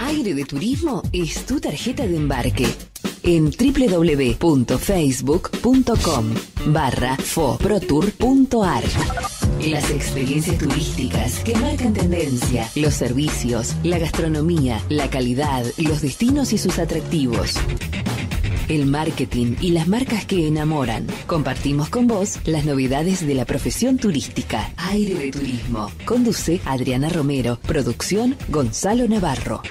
Aire de Turismo es tu tarjeta de embarque. En www.facebook.com barra Las experiencias turísticas que marcan tendencia, los servicios, la gastronomía, la calidad, los destinos y sus atractivos el marketing y las marcas que enamoran. Compartimos con vos las novedades de la profesión turística. Aire de Turismo. Conduce Adriana Romero. Producción Gonzalo Navarro.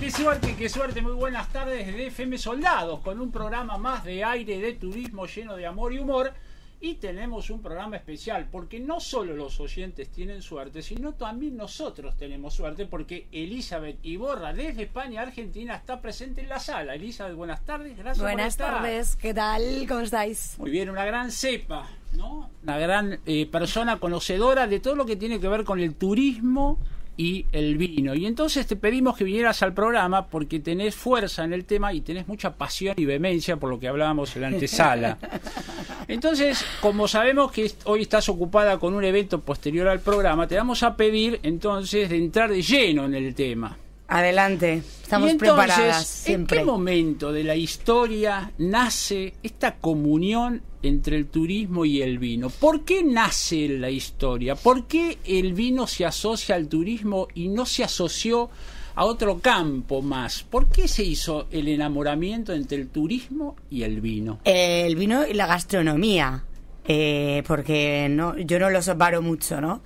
Qué suerte, qué suerte, muy buenas tardes de FM Soldados, con un programa más de aire de turismo lleno de amor y humor. Y tenemos un programa especial, porque no solo los oyentes tienen suerte, sino también nosotros tenemos suerte, porque Elizabeth Iborra desde España, Argentina, está presente en la sala. Elizabeth, buenas tardes, gracias. Buenas por estar. tardes, ¿qué tal? ¿Cómo estáis? Muy bien, una gran cepa, ¿no? Una gran eh, persona conocedora de todo lo que tiene que ver con el turismo y el vino. Y entonces te pedimos que vinieras al programa porque tenés fuerza en el tema y tenés mucha pasión y vehemencia por lo que hablábamos en la antesala. Entonces, como sabemos que hoy estás ocupada con un evento posterior al programa, te vamos a pedir entonces de entrar de lleno en el tema. Adelante, estamos ¿En qué momento de la historia nace esta comunión entre el turismo y el vino. ¿Por qué nace la historia? ¿Por qué el vino se asocia al turismo y no se asoció a otro campo más? ¿Por qué se hizo el enamoramiento entre el turismo y el vino? Eh, el vino y la gastronomía, eh, porque no, yo no lo separo mucho, ¿no?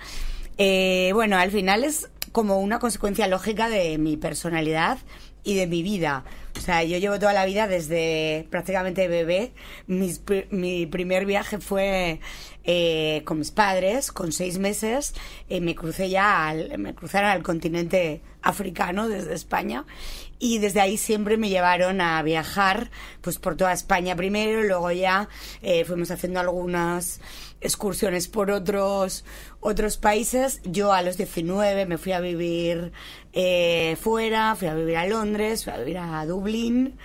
Eh, bueno, al final es como una consecuencia lógica de mi personalidad, y de mi vida. O sea, yo llevo toda la vida desde prácticamente bebé. mi primer viaje fue eh, con mis padres, con seis meses. me crucé ya, al, me cruzaron al continente africano desde España y desde ahí siempre me llevaron a viajar pues por toda España primero, luego ya eh, fuimos haciendo algunas excursiones por otros, otros países. Yo a los 19 me fui a vivir eh, fuera, fui a vivir a Londres, fui a vivir a Dublín.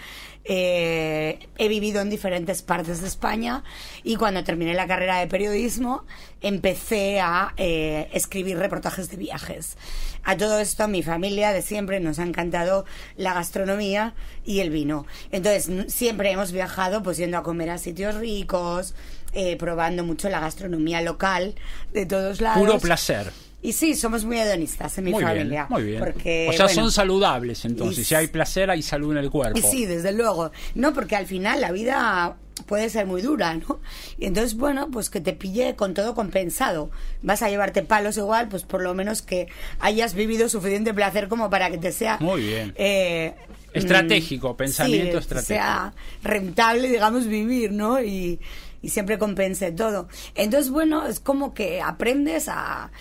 Eh, he vivido en diferentes partes de España y cuando terminé la carrera de periodismo empecé a eh, escribir reportajes de viajes. A todo esto, mi familia de siempre nos ha encantado la gastronomía y el vino. Entonces, siempre hemos viajado pues yendo a comer a sitios ricos, eh, probando mucho la gastronomía local de todos lados. Puro placer. Y sí, somos muy hedonistas en mi familia. muy bien. o sea, son saludables entonces. si hay placer, hay salud en el cuerpo. Y sí, desde luego. No, porque al final la vida puede ser muy dura, ¿no? Y entonces, bueno, pues que te pille con todo compensado. Vas a llevarte palos igual, pues por lo menos que hayas vivido suficiente placer como para que te sea. Muy bien. Eh, estratégico, mm, pensamiento sí, estratégico. sea rentable, digamos, vivir, ¿no? Y y siempre compense todo. Entonces, bueno, es como que aprendes a,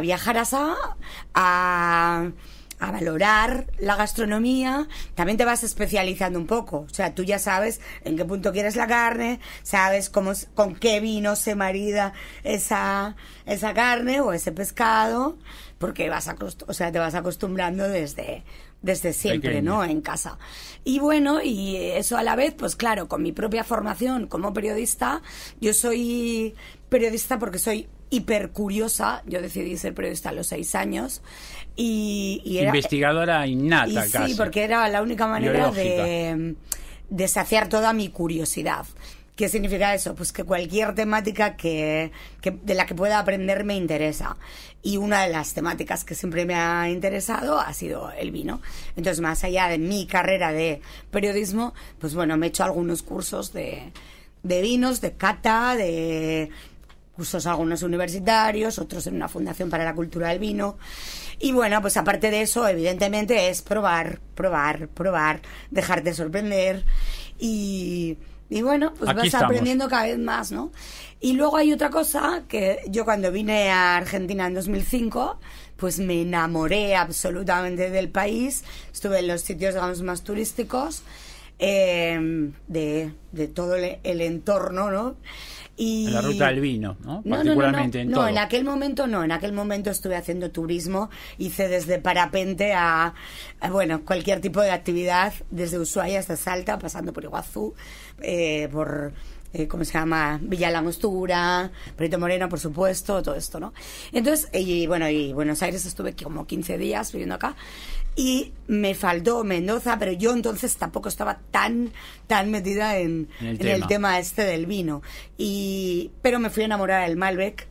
viajar a a, valorar la gastronomía, también te vas especializando un poco. O sea, tú ya sabes en qué punto quieres la carne, sabes cómo, con qué vino se marida esa, esa carne o ese pescado, porque vas o sea, te vas acostumbrando desde desde siempre, ¿no? En casa. Y bueno, y eso a la vez, pues claro, con mi propia formación como periodista, yo soy periodista porque soy hipercuriosa, Yo decidí ser periodista a los seis años. Y, Investigadora innata, casi. Sí, porque era la única manera de, mm, de saciar toda mi curiosidad. ¿Qué significa eso? Pues que cualquier temática que, de la que pueda aprender me interesa. Y una de las temáticas que siempre me ha interesado ha sido el vino. Entonces, más allá de mi carrera de periodismo, pues bueno, me he hecho algunos cursos de, de vinos, de cata, de cursos algunos universitarios, otros en una fundación para la cultura del vino. Y bueno, pues aparte de eso, evidentemente es probar, probar, probar, dejarte sorprender y y bueno, pues vas aprendiendo cada vez más, ¿no? Y luego hay otra cosa que yo cuando vine a Argentina en 2005, pues me enamoré absolutamente del país. Estuve en los sitios, digamos, más turísticos em, de, de, todo el, entorno, ¿no? Y... La ruta del vino, ¿no? no no, en aquel momento no. En aquel momento estuve haciendo turismo. Hice desde parapente a, a bueno, cualquier tipo de actividad, desde Ushuaia hasta Salta, pasando por Iguazú. Eh, por, eh, ¿cómo se llama? Villa Mostura, Perito Moreno, por supuesto, todo esto, ¿no? Entonces, y bueno, y Buenos Aires estuve como 15 días viviendo acá y me faltó Mendoza, pero yo entonces tampoco estaba tan, tan metida en, el, tema. este del vino. Y, pero me fui a enamorar del Malbec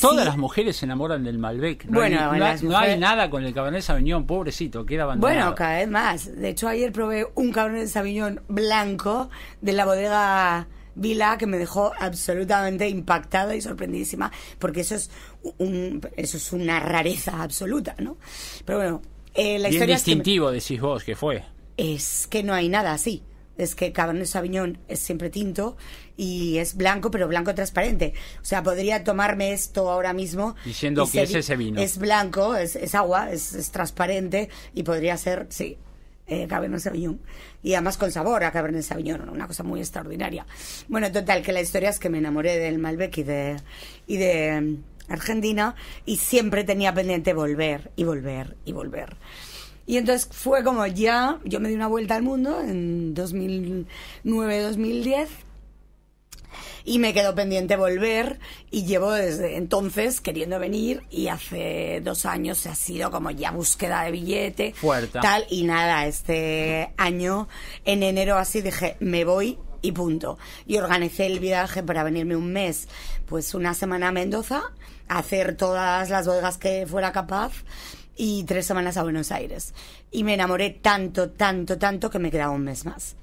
Todas las mujeres se enamoran del Malbec. No bueno, hay, no, hay nada con el Cabernet Sauvignon, pobrecito, queda abandonado. Bueno, cada vez más. De hecho, ayer probé un Cabernet Sauvignon blanco de la bodega Vila que me dejó absolutamente impactada y sorprendidísima, porque eso es, un, eso es una rareza absoluta, ¿no? Pero bueno, eh, la Bien historia distintivo, decís vos, que fue. Es que no hay nada así es que Cabernet Sauvignon es siempre tinto y es blanco, pero blanco transparente. O sea, podría tomarme esto ahora mismo. Diciendo que es ese vino. Es blanco, es, agua, es, transparente y podría ser, sí, eh, Cabernet Sauvignon. Y además con sabor a Cabernet Sauvignon, una cosa muy extraordinaria. Bueno, total, que la historia es que me enamoré del Malbec y de, y de mm, Argentina y siempre tenía pendiente volver y volver y volver. Y entonces fue como ya, yo me di una vuelta al mundo en 2009-2010 y me quedó pendiente volver y llevo desde entonces queriendo venir y hace dos años se ha sido como ya búsqueda de billete Fuerte. tal y nada este año en enero así dije me voy y punto y organicé el viaje para venirme un mes pues una semana a Mendoza hacer todas las bodegas que fuera capaz y tres semanas a Buenos Aires. Y me enamoré tanto, tanto, tanto que me quedaba un mes más.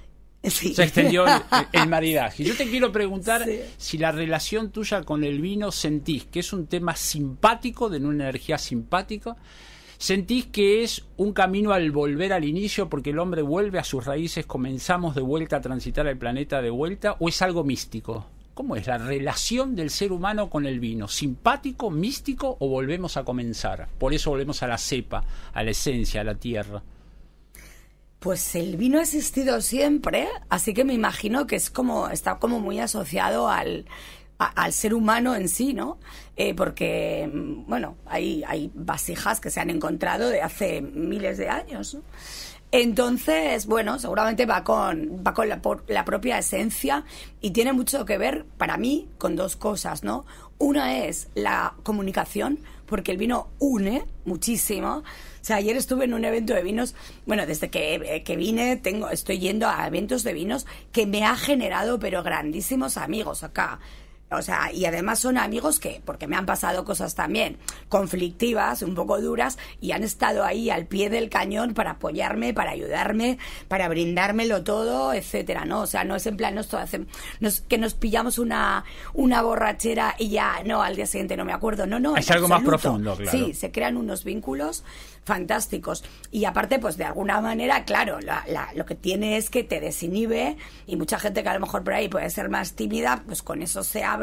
Se extendió el, maridaje. Yo te quiero preguntar si la relación tuya con el vino sentís que es un tema simpático, de una energía simpática. ¿Sentís que es un camino al volver al inicio porque el hombre vuelve a sus raíces, comenzamos de vuelta a transitar el planeta de vuelta o es algo místico? ¿Cómo es la relación del ser humano con el vino? ¿Simpático, místico o volvemos a comenzar? Por eso volvemos a la cepa, a la esencia, a la tierra. Pues el vino ha existido siempre, así que me imagino que es como, está como muy asociado al, ser humano en sí, ¿no? Eh, porque, mm, bueno, hay, hay vasijas que se han encontrado de hace miles de años, ¿no? Entonces, bueno, seguramente va con, va con la, propia esencia y tiene mucho que ver, para mí, con dos cosas, ¿no? Una es la comunicación, porque el vino une muchísimo. O sea, ayer estuve en un evento de vinos, bueno, desde que, eh, que, vine tengo, estoy yendo a eventos de vinos que me ha generado, pero grandísimos amigos acá. O sea, y además son amigos que, porque me han pasado cosas también conflictivas, un poco duras, y han estado ahí al pie del cañón para apoyarme, para ayudarme, para brindármelo todo, etcétera, ¿no? O sea, no es en plan, nos, que nos pillamos una, una borrachera y ya, no, al día siguiente no me acuerdo. No, no. Es algo más profundo, claro. Sí, se crean unos vínculos fantásticos. Y aparte, pues de alguna manera, claro, lo que tiene es que te desinhibe, y mucha gente que a lo mejor por ahí puede ser más tímida, pues con eso se abre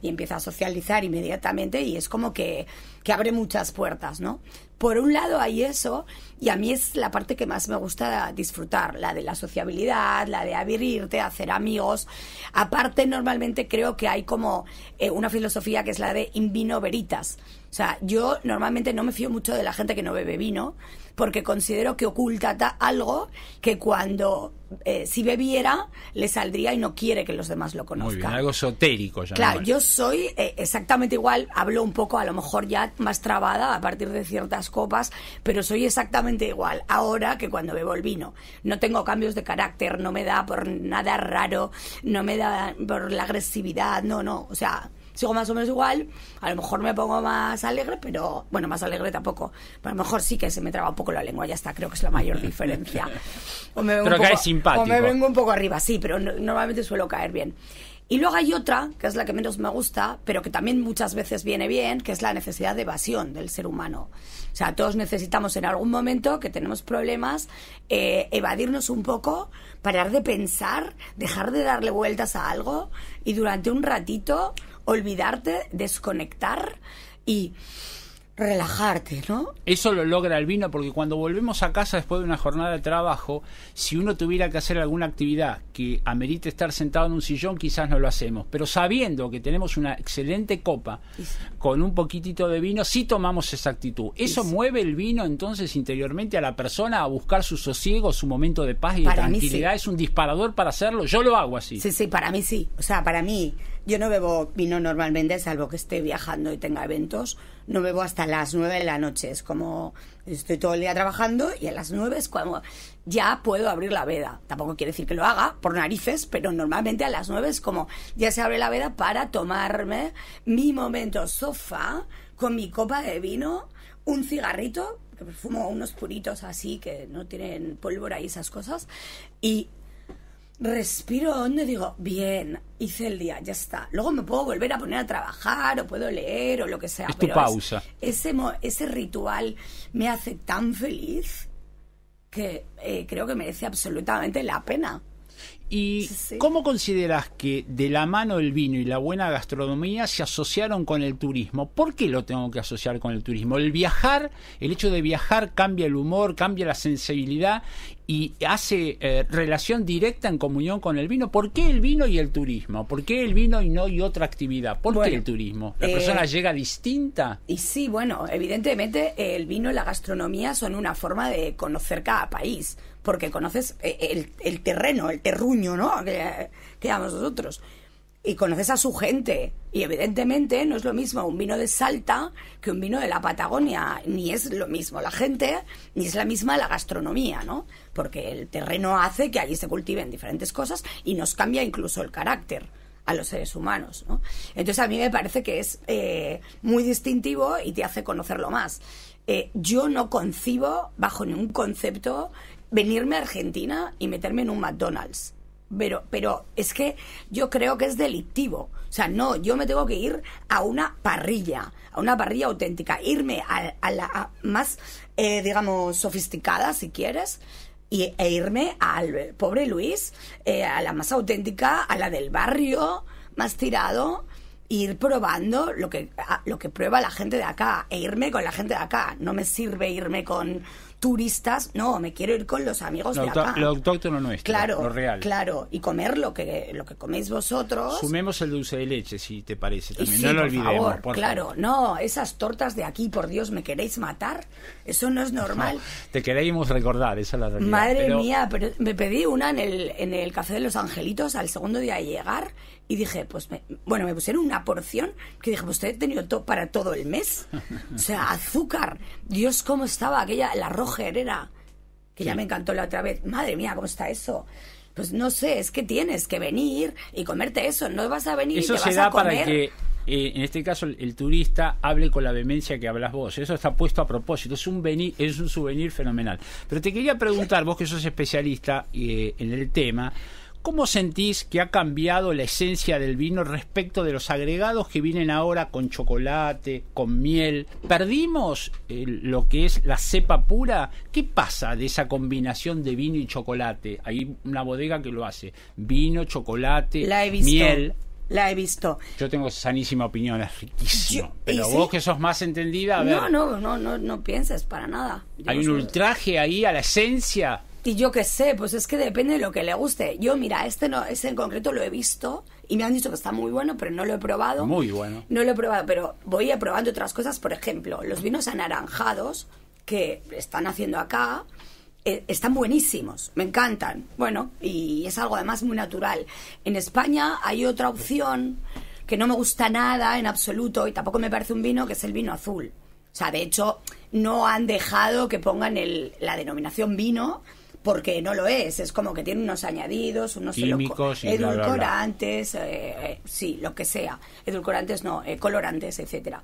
y empieza a socializar inmediatamente y es como que, abre muchas puertas, ¿no? Por un lado hay eso y a mí es la parte que más me gusta disfrutar, la de la sociabilidad, la de abrirte, hacer amigos. Aparte, normalmente creo que hay como eh, una filosofía que es la de in vino veritas. O sea, yo normalmente no me fío mucho de la gente que no bebe vino, porque considero que oculta algo que cuando eh, si bebiera le saldría y no quiere que los demás lo conozcan. Muy algo esotérico. Ya claro, yo soy eh, exactamente igual, hablo un poco a lo mejor ya más trabada a partir de ciertas copas, pero soy exactamente igual ahora que cuando bebo el vino. No tengo cambios de carácter, no me da por nada raro, no me da por la agresividad, no, no, o sea, sigo más o menos igual. A lo mejor me pongo más alegre, pero bueno, más alegre tampoco. Pero a lo mejor sí que se me traba un poco la lengua, ya está, creo que es la mayor diferencia. O me vengo pero un poco, simpático. me vengo un poco arriba, sí, pero normalmente suelo caer bien. Y luego hay otra, que es la que menos me gusta, pero que también muchas veces viene bien, que es la necesidad de evasión del ser humano. O sea, todos necesitamos en algún momento que tenemos problemas, eh, evadirnos un poco, parar de pensar, dejar de darle vueltas a algo y durante un ratito olvidarte, desconectar y relajarte, ¿no? Eso lo logra el vino porque cuando volvemos a casa después de una jornada de trabajo, si uno tuviera que hacer alguna actividad que amerite estar sentado en un sillón, quizás no lo hacemos, pero sabiendo que tenemos una excelente copa con un poquitito de vino, sí tomamos esa actitud. Eso mueve el vino entonces interiormente a la persona a buscar su sosiego, su momento de paz y tranquilidad. Es un disparador para hacerlo. Yo lo hago así. Sí, sí, para mí sí. O sea, para mí yo no bebo vino normalmente, salvo que esté viajando y tenga eventos. No bebo hasta las nueve de la noche. Es como estoy todo el día trabajando y a las 9 es cuando ya puedo abrir la veda. Tampoco quiere decir que lo haga por narices, pero normalmente a las 9 es como ya se abre la veda para tomarme mi momento sofá con mi copa de vino, un cigarrito, que fumo unos puritos así que no tienen pólvora y esas cosas, y respiro donde digo, bien, hice el día, ya está. Luego me puedo volver a poner a trabajar o puedo leer o lo que sea. Es tu pero pausa. ese, ese ritual me hace tan feliz que eh, creo que merece absolutamente la pena. ¿Y cómo consideras que de la mano el vino y la buena gastronomía se asociaron con el turismo? ¿Por qué lo tengo que asociar con el turismo? El viajar, el hecho de viajar cambia el humor, cambia la sensibilidad y hace eh, relación directa en comunión con el vino. ¿Por qué el vino y el turismo? ¿Por qué el vino y no hay otra actividad? ¿Por qué el turismo? ¿La eh, persona llega distinta? Y sí, bueno, evidentemente el vino y la gastronomía son una forma de conocer cada país, porque conoces eh, el, terreno, el terruño, ¿no? Que, que nosotros y conoces a su gente. Y evidentemente no es lo mismo un vino de Salta que un vino de la Patagonia. Ni es lo mismo la gente, ni es la misma la gastronomía, ¿no? Porque el terreno hace que allí se cultiven diferentes cosas y nos cambia incluso el carácter a los seres humanos. ¿no? Entonces a mí me parece que es eh, muy distintivo y te hace conocerlo más. Eh, yo no concibo, bajo ningún concepto, venirme a Argentina y meterme en un McDonald's pero, pero es que yo creo que es delictivo. O sea, no, yo me tengo que ir a una parrilla, a una parrilla auténtica, irme a, a la más, eh, digamos, sofisticada, si quieres, e irme al pobre Luis, eh, a la más auténtica, a la del barrio, más tirado, e ir probando lo que, lo que prueba la gente de acá, e irme con la gente de acá. No me sirve irme con turistas, no, me quiero ir con los amigos de acá. Lo autóctono nuestro, claro, lo real. Claro, y comer lo que, lo que coméis vosotros. Sumemos el dulce de leche, si te parece, no lo olvidemos. Favor, claro, no, esas tortas de aquí, por Dios, ¿me queréis matar? Eso no es normal. te queríamos recordar, esa es la realidad. Madre mía, me pedí una en el, en el Café de los Angelitos al segundo día de llegar, y dije, pues, bueno, me pusieron una porción que dije, pues, te he tenido todo para todo el mes. o sea, azúcar. Dios, cómo estaba aquella, la Roger era, que ya me encantó la otra vez. Madre mía, cómo está eso. Pues no sé, es que tienes que venir y comerte eso. No vas a venir eso y te se vas da a comer. Para que... Eh, en este caso el, turista hable con la vehemencia que hablas vos. Eso está puesto a propósito, es un, es un souvenir fenomenal. Pero te quería preguntar, vos que sos especialista eh, en el tema, ¿Cómo sentís que ha cambiado la esencia del vino respecto de los agregados que vienen ahora con chocolate, con miel? ¿Perdimos eh, lo que es la cepa pura? ¿Qué pasa de esa combinación de vino y chocolate? Hay una bodega que lo hace. Vino, chocolate, la miel. La he visto. Yo tengo sanísima opinión, es riquísimo. pero vos que sos más entendida, a ver. No, no, no, no, para nada. Hay un ultraje ahí a la esencia y yo qué sé, pues es que depende de lo que le guste. Yo, mira, este no, este en concreto lo he visto y me han dicho que está muy bueno, pero no lo he probado. Muy bueno. No lo he probado, pero voy a probando otras cosas. Por ejemplo, los vinos anaranjados que están haciendo acá eh, están buenísimos, me encantan. Bueno, y es algo además muy natural. En España hay otra opción que no me gusta nada en absoluto y tampoco me parece un vino, que es el vino azul. O sea, de hecho, no han dejado que pongan el, la denominación vino porque no lo es, es como que tiene unos añadidos, unos químicos, edulcorantes, eh, eh, sí, lo que sea, edulcorantes no, eh, colorantes, etcétera.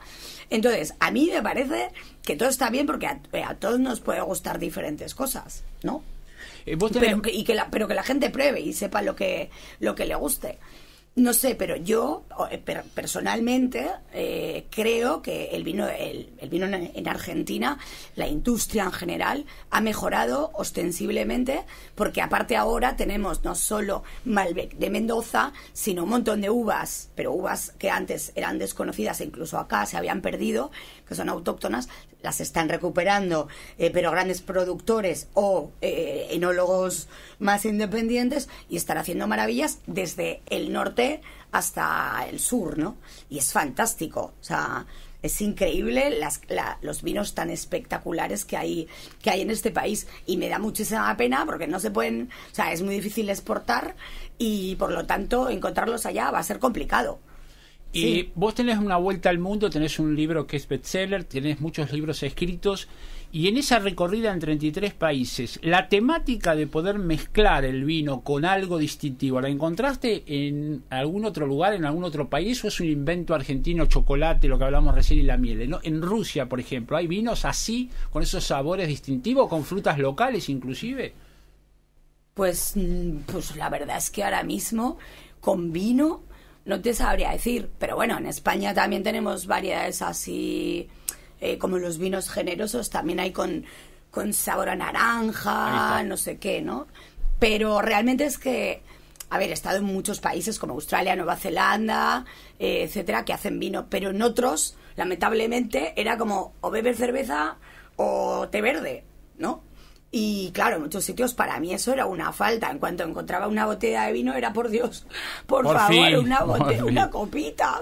Entonces, a mí me parece que todo está bien porque a, todos nos puede gustar diferentes cosas, ¿no? pero, que, y la, pero que la gente pruebe y sepa lo que, lo que le guste. No sé, pero yo eh, personalmente eh, creo que el vino, el, vino en Argentina, la industria en general, ha mejorado ostensiblemente, porque aparte ahora tenemos no solo Malbec de Mendoza, sino un montón de uvas, pero uvas que antes eran desconocidas, e incluso acá se habían perdido, que son autóctonas, las están recuperando, eh, pero grandes productores o eh, enólogos más independientes y están haciendo maravillas desde el norte hasta el sur, ¿no? Y es fantástico, o sea, es increíble los vinos tan espectaculares que hay, que hay en este país y me da muchísima pena porque no se pueden, o sea, es muy difícil exportar y por lo tanto encontrarlos allá va a ser complicado. Y vos tenés una vuelta al mundo, tenés un libro que es bestseller, tenés muchos libros escritos, y en esa recorrida en 33 países, la temática de poder mezclar el vino con algo distintivo, ¿la encontraste en algún otro lugar, en algún otro país, o es un invento argentino, chocolate, lo que hablamos recién, y la miel? ¿no? En Rusia, por ejemplo, ¿hay vinos así, con esos sabores distintivos, con frutas locales inclusive? Pues, mm, pues la verdad es que ahora mismo con vino no te sabría decir, pero bueno, en España también tenemos variedades así, eh, como los vinos generosos, también hay con, sabor a naranja, no sé qué, ¿no? Pero realmente es que, a ver, he estado en muchos países como Australia, Nueva Zelanda, eh, etcétera, que hacen vino, pero en otros, lamentablemente, era como o beber cerveza o té verde, ¿no? Y claro, en muchos sitios para mí eso era una falta. En cuanto encontraba una botella de vino, era por Dios, por, favor, una copita.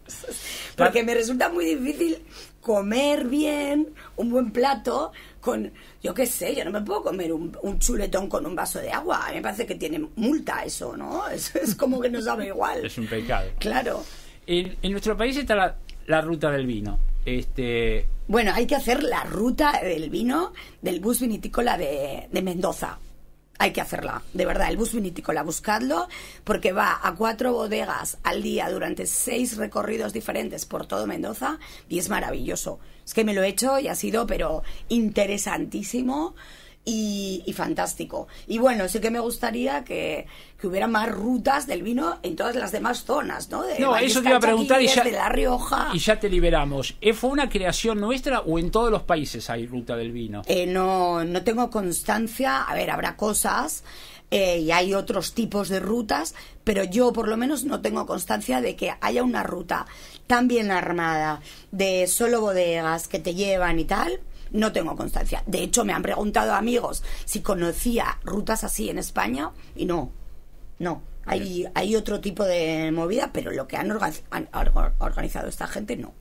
porque me resulta muy difícil comer bien, un buen plato, con, yo qué sé, yo no me puedo comer un, chuletón con un vaso de agua. A mí me parece que tiene multa eso, ¿no? es como que no sabe igual. Es un pecado. Claro. En, nuestro país está la ruta del vino. Este... Bueno, hay que hacer la ruta del vino del bus vinícola de, de Mendoza hay que hacerla, de verdad, el bus vinícola, buscadlo, porque va a cuatro bodegas al día durante seis recorridos diferentes por todo Mendoza y es maravilloso. Es que me lo he hecho y ha sido, pero interesantísimo y, fantástico. Y bueno, sí que me gustaría que, hubiera más rutas del vino en todas las demás zonas, ¿no? no, eso te iba a preguntar y ya, La Rioja. y ya te liberamos. ¿Fue una creación nuestra o en todos los países hay ruta del vino? Eh, no, no tengo constancia. A ver, habrá cosas. Eh, y hay otros tipos de rutas, pero yo por lo menos no tengo constancia de que haya una ruta tan bien armada de solo bodegas que te llevan y tal, no tengo constancia. De hecho, me han preguntado amigos si conocía rutas así en España y no, no. Hay, hay otro tipo de movida, pero lo que han, organizado esta gente no.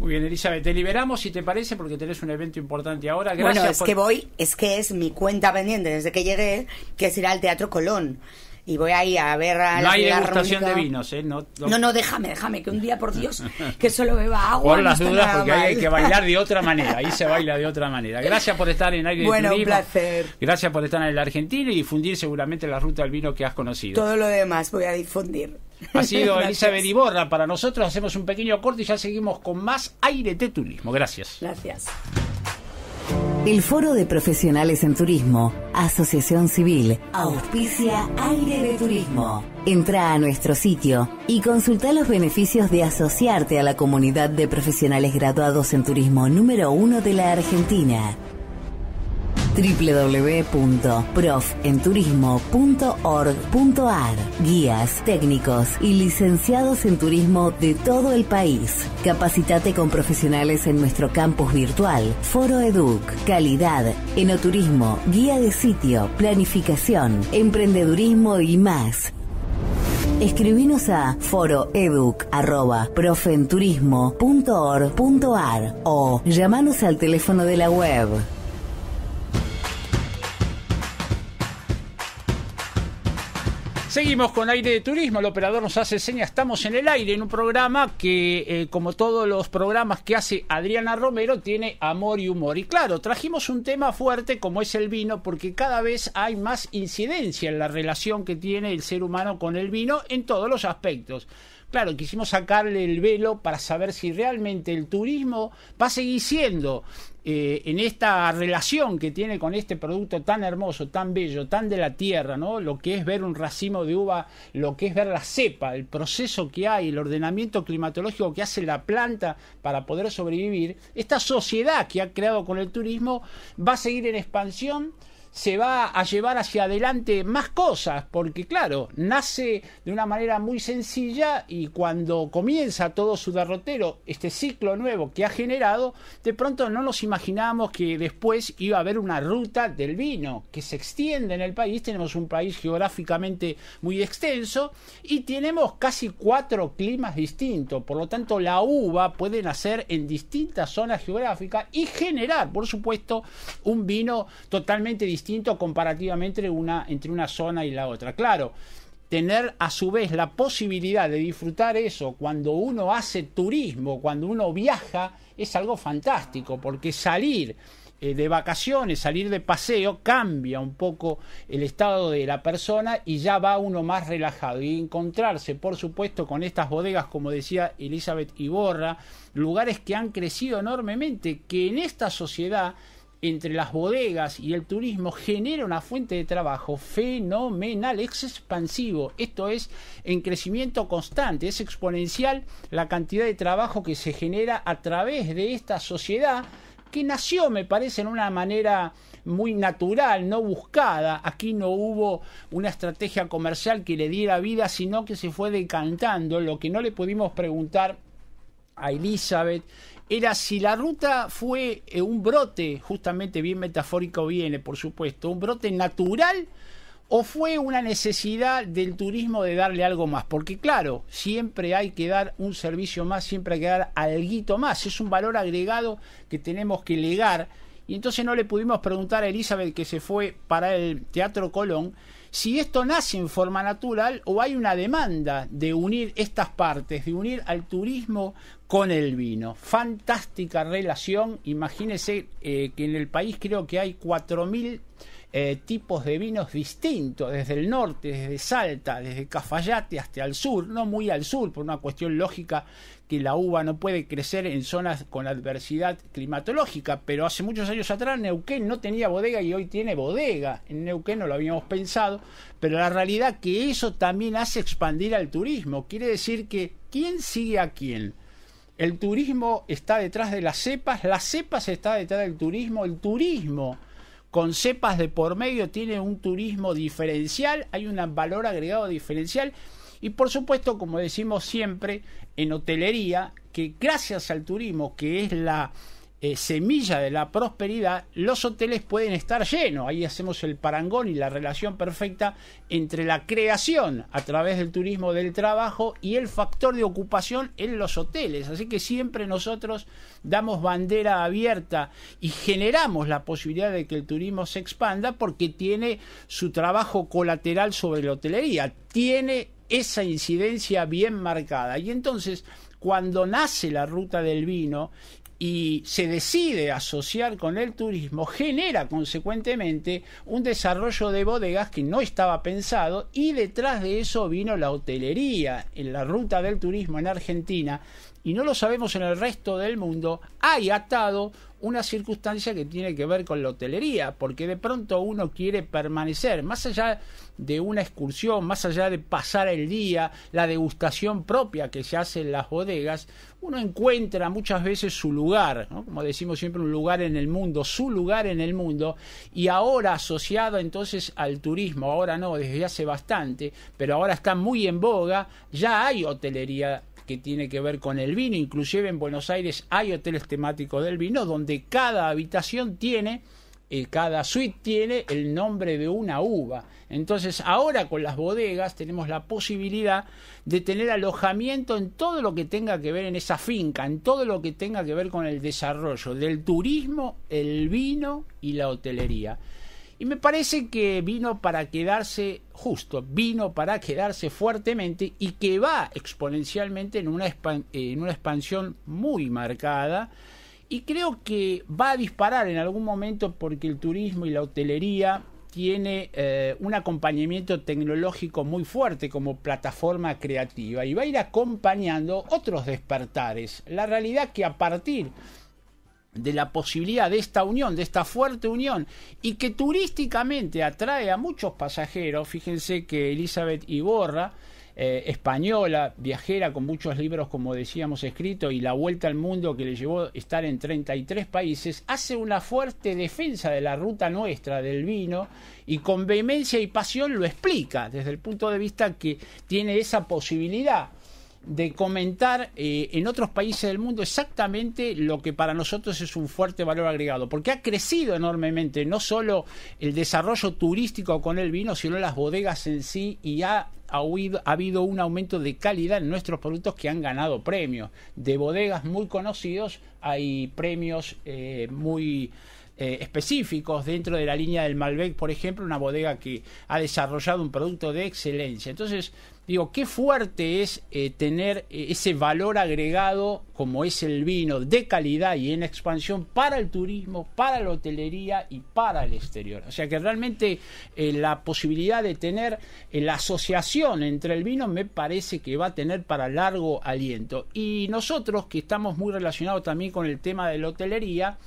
Muy bien, Elizabeth, te liberamos si te parece porque tenés un evento importante ahora. Gracias bueno, es que voy, es que es mi cuenta pendiente desde que llegué, que es ir al Teatro Colón y voy ahí a ver No hay degustación de vinos, ¿eh? No, no. no, déjame, déjame, que un día, por Dios, que solo beba agua. Por las dudas, porque ahí hay que bailar de otra manera, ahí se baila de otra manera. Gracias por estar en Aire Bueno, Turismo. un placer. Gracias por estar en El Argentina y difundir seguramente la ruta del vino que has conocido. Todo lo demás voy a difundir. Ha sido Elizabeth Iborra para nosotros. Hacemos un pequeño corte y ya seguimos con más aire de turismo. Gracias. Gracias. El Foro de Profesionales en Turismo, Asociación Civil, auspicia Aire de Turismo. Entra a nuestro sitio y consulta los beneficios de asociarte a la comunidad de profesionales graduados en turismo número uno de la Argentina www.profenturismo.org.ar Guías, técnicos y licenciados en turismo de todo el país. Capacitate con profesionales en nuestro campus virtual, Foro Educ, calidad, enoturismo, guía de sitio, planificación, emprendedurismo y más. Escribinos a foroeduc.profenturismo.org.ar o llamanos al teléfono de la web Seguimos con aire de turismo, el operador nos hace señas, estamos en el aire, en un programa que, eh, como todos los programas que hace Adriana Romero, tiene amor y humor. Y claro, trajimos un tema fuerte como es el vino, porque cada vez hay más incidencia en la relación que tiene el ser humano con el vino en todos los aspectos. Claro, quisimos sacarle el velo para saber si realmente el turismo va a seguir siendo eh, en esta relación que tiene con este producto tan hermoso, tan bello, tan de la tierra, ¿no? Lo que es ver un racimo de uva, lo que es ver la cepa, el proceso que hay, el ordenamiento climatológico que hace la planta para poder sobrevivir, esta sociedad que ha creado con el turismo va a seguir en expansión se va a llevar hacia adelante más cosas, porque claro, nace de una manera muy sencilla y cuando comienza todo su derrotero, este ciclo nuevo que ha generado, de pronto no nos imaginamos que después iba a haber una ruta del vino que se extiende en el país, tenemos un país geográficamente muy extenso y tenemos casi cuatro climas distintos, por lo tanto la uva puede nacer en distintas zonas geográficas y generar, por supuesto, un vino totalmente distinto distinto comparativamente una, entre una zona y la otra. Claro, tener a su vez la posibilidad de disfrutar eso cuando uno hace turismo, cuando uno viaja, es algo fantástico, porque salir eh, de vacaciones, salir de paseo, cambia un poco el estado de la persona y ya va uno más relajado. Y encontrarse, por supuesto, con estas bodegas, como decía Elizabeth Iborra, lugares que han crecido enormemente, que en esta sociedad entre las bodegas y el turismo genera una fuente de trabajo fenomenal, es expansivo, esto es en crecimiento constante, es exponencial la cantidad de trabajo que se genera a través de esta sociedad que nació, me parece, en una manera muy natural, no buscada. Aquí no hubo una estrategia comercial que le diera vida, sino que se fue decantando. Lo que no le pudimos preguntar a Elizabeth era si la ruta fue eh, un brote, justamente bien metafórico viene, por supuesto, un brote natural o fue una necesidad del turismo de darle algo más, porque claro, siempre hay que dar un servicio más, siempre hay que dar algo más, es un valor agregado que tenemos que legar. Y entonces no le pudimos preguntar a Elizabeth que se fue para el Teatro Colón si esto nace en forma natural o hay una demanda de unir estas partes, de unir al turismo con el vino. Fantástica relación. Imagínense eh, que en el país creo que hay 4.000 eh, tipos de vinos distintos, desde el norte, desde Salta, desde Cafayate hasta el sur, no muy al sur, por una cuestión lógica que la uva no puede crecer en zonas con adversidad climatológica, pero hace muchos años atrás Neuquén no tenía bodega y hoy tiene bodega. En Neuquén no lo habíamos pensado, pero la realidad que eso también hace expandir al turismo. Quiere decir que ¿quién sigue a quién? El turismo está detrás de las cepas, las cepas está detrás del turismo, el turismo con cepas de por medio tiene un turismo diferencial, hay un valor agregado diferencial y por supuesto, como decimos siempre, en hotelería, que gracias al turismo, que es la eh, semilla de la prosperidad, los hoteles pueden estar llenos. Ahí hacemos el parangón y la relación perfecta entre la creación a través del turismo del trabajo y el factor de ocupación en los hoteles. Así que siempre nosotros damos bandera abierta y generamos la posibilidad de que el turismo se expanda porque tiene su trabajo colateral sobre la hotelería. Tiene esa incidencia bien marcada. Y entonces, cuando nace la ruta del vino y se decide asociar con el turismo, genera consecuentemente un desarrollo de bodegas que no estaba pensado y detrás de eso vino la hotelería en la ruta del turismo en Argentina y no lo sabemos en el resto del mundo, hay atado una circunstancia que tiene que ver con la hotelería, porque de pronto uno quiere permanecer, más allá de una excursión, más allá de pasar el día, la degustación propia que se hace en las bodegas, uno encuentra muchas veces su lugar, como decimos siempre, un lugar en el mundo, su lugar en el mundo, y ahora asociado entonces al turismo, ahora no, desde hace bastante, pero ahora está muy en boga, ya hay hotelería que tiene que ver con el vino. Inclusive en Buenos Aires hay hoteles temáticos del vino donde cada habitación tiene, eh, cada suite tiene el nombre de una uva. Entonces ahora con las bodegas tenemos la posibilidad de tener alojamiento en todo lo que tenga que ver en esa finca, en todo lo que tenga que ver con el desarrollo del turismo, el vino y la hotelería. Y me parece que vino para quedarse justo, vino para quedarse fuertemente y que va exponencialmente en una, eh, en una expansión muy marcada. Y creo que va a disparar en algún momento porque el turismo y la hotelería tiene eh, un acompañamiento tecnológico muy fuerte como plataforma creativa y va a ir acompañando otros despertares. La realidad que a partir de la posibilidad de esta unión, de esta fuerte unión, y que turísticamente atrae a muchos pasajeros. Fíjense que Elizabeth Iborra, eh, española, viajera con muchos libros, como decíamos, escritos, y la vuelta al mundo que le llevó a estar en 33 países, hace una fuerte defensa de la ruta nuestra, del vino, y con vehemencia y pasión lo explica desde el punto de vista que tiene esa posibilidad de comentar eh, en otros países del mundo exactamente lo que para nosotros es un fuerte valor agregado, porque ha crecido enormemente no solo el desarrollo turístico con el vino, sino las bodegas en sí y ha, habido un aumento de calidad en nuestros productos que han ganado premios. De bodegas muy conocidos hay premios eh, muy... Eh, específicos dentro de la línea del Malbec, por ejemplo, una bodega que ha desarrollado un producto de excelencia. Entonces, Digo, qué fuerte es eh, tener eh, ese valor agregado como es el vino de calidad y en expansión para el turismo, para la hotelería y para el exterior. O sea que realmente eh, la posibilidad de tener la asociación entre el vino me parece que va a tener para largo aliento. Y nosotros que estamos muy relacionados también con el tema de la hotelería,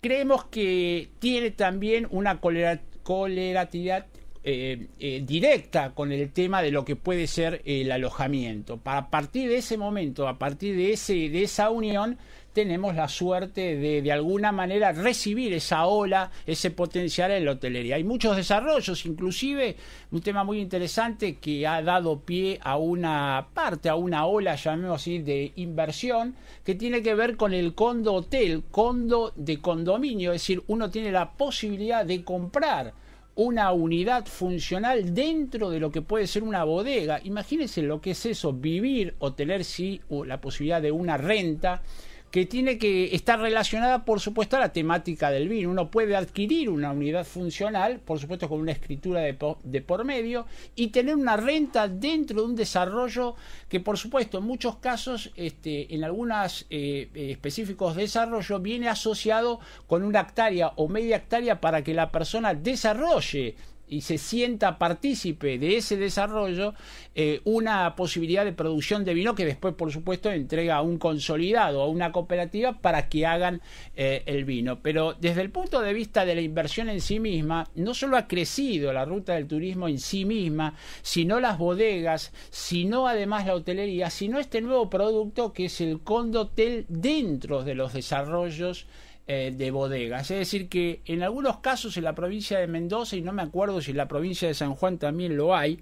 creemos que tiene también una coleratividad eh, eh, directa con el tema de lo que puede ser el alojamiento. a partir de ese momento, a partir de, ese, de esa unión, tenemos la suerte de de alguna manera recibir esa ola, ese potencial en la hotelería. Hay muchos desarrollos, inclusive un tema muy interesante que ha dado pie a una parte, a una ola, llamemos así, de inversión que tiene que ver con el condo hotel, condo de condominio, es decir, uno tiene la posibilidad de comprar una unidad funcional dentro de lo que puede ser una bodega. Imagínense lo que es eso, vivir o tener sí la posibilidad de una renta que tiene que estar relacionada, por supuesto, a la temática del vino. Uno puede adquirir una unidad funcional, por supuesto, con una escritura de, por medio, y tener una renta dentro de un desarrollo que, por supuesto, en muchos casos, este, en algunos eh, eh, específicos específicos desarrollo, viene asociado con una hectárea o media hectárea para que la persona desarrolle y se sienta partícipe de ese desarrollo eh, una posibilidad de producción de vino que después, por supuesto, entrega a un consolidado, a una cooperativa para que hagan eh, el vino. Pero desde el punto de vista de la inversión en sí misma, no solo ha crecido la ruta del turismo en sí misma, sino las bodegas, sino además la hotelería, sino este nuevo producto que es el condotel dentro de los desarrollos eh, de bodegas. Es decir, que en algunos casos en la provincia de Mendoza, y no me acuerdo si en la provincia de San Juan también lo hay,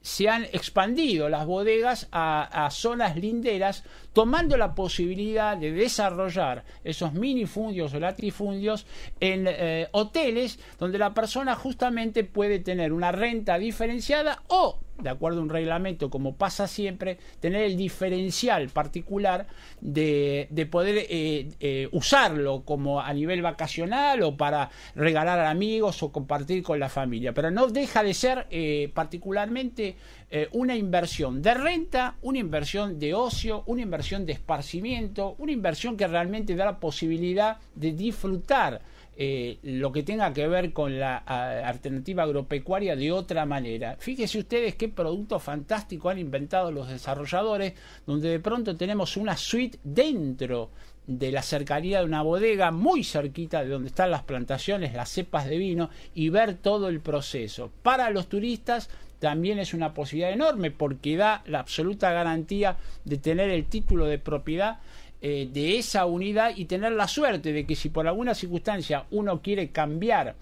se han expandido las bodegas a, zonas linderas, tomando la posibilidad de desarrollar esos minifundios o latifundios en eh, hoteles donde la persona justamente puede tener una renta diferenciada o de acuerdo a un reglamento, como pasa siempre, tener el diferencial particular de, poder eh, eh, usarlo como a nivel vacacional o para regalar a amigos o compartir con la familia. Pero no deja de ser eh, particularmente una inversión de renta, una inversión de ocio, una inversión de esparcimiento, una inversión que realmente da la posibilidad de disfrutar eh, lo que tenga que ver con la alternativa agropecuaria de otra manera. Fíjense ustedes qué producto fantástico han inventado los desarrolladores, donde de pronto tenemos una suite dentro de la cercanía de una bodega muy cerquita de donde están las plantaciones, las cepas de vino y ver todo el proceso. Para los turistas también es una posibilidad enorme porque da la absoluta garantía de tener el título de propiedad eh, de esa unidad y tener la suerte de que si por alguna circunstancia uno quiere cambiar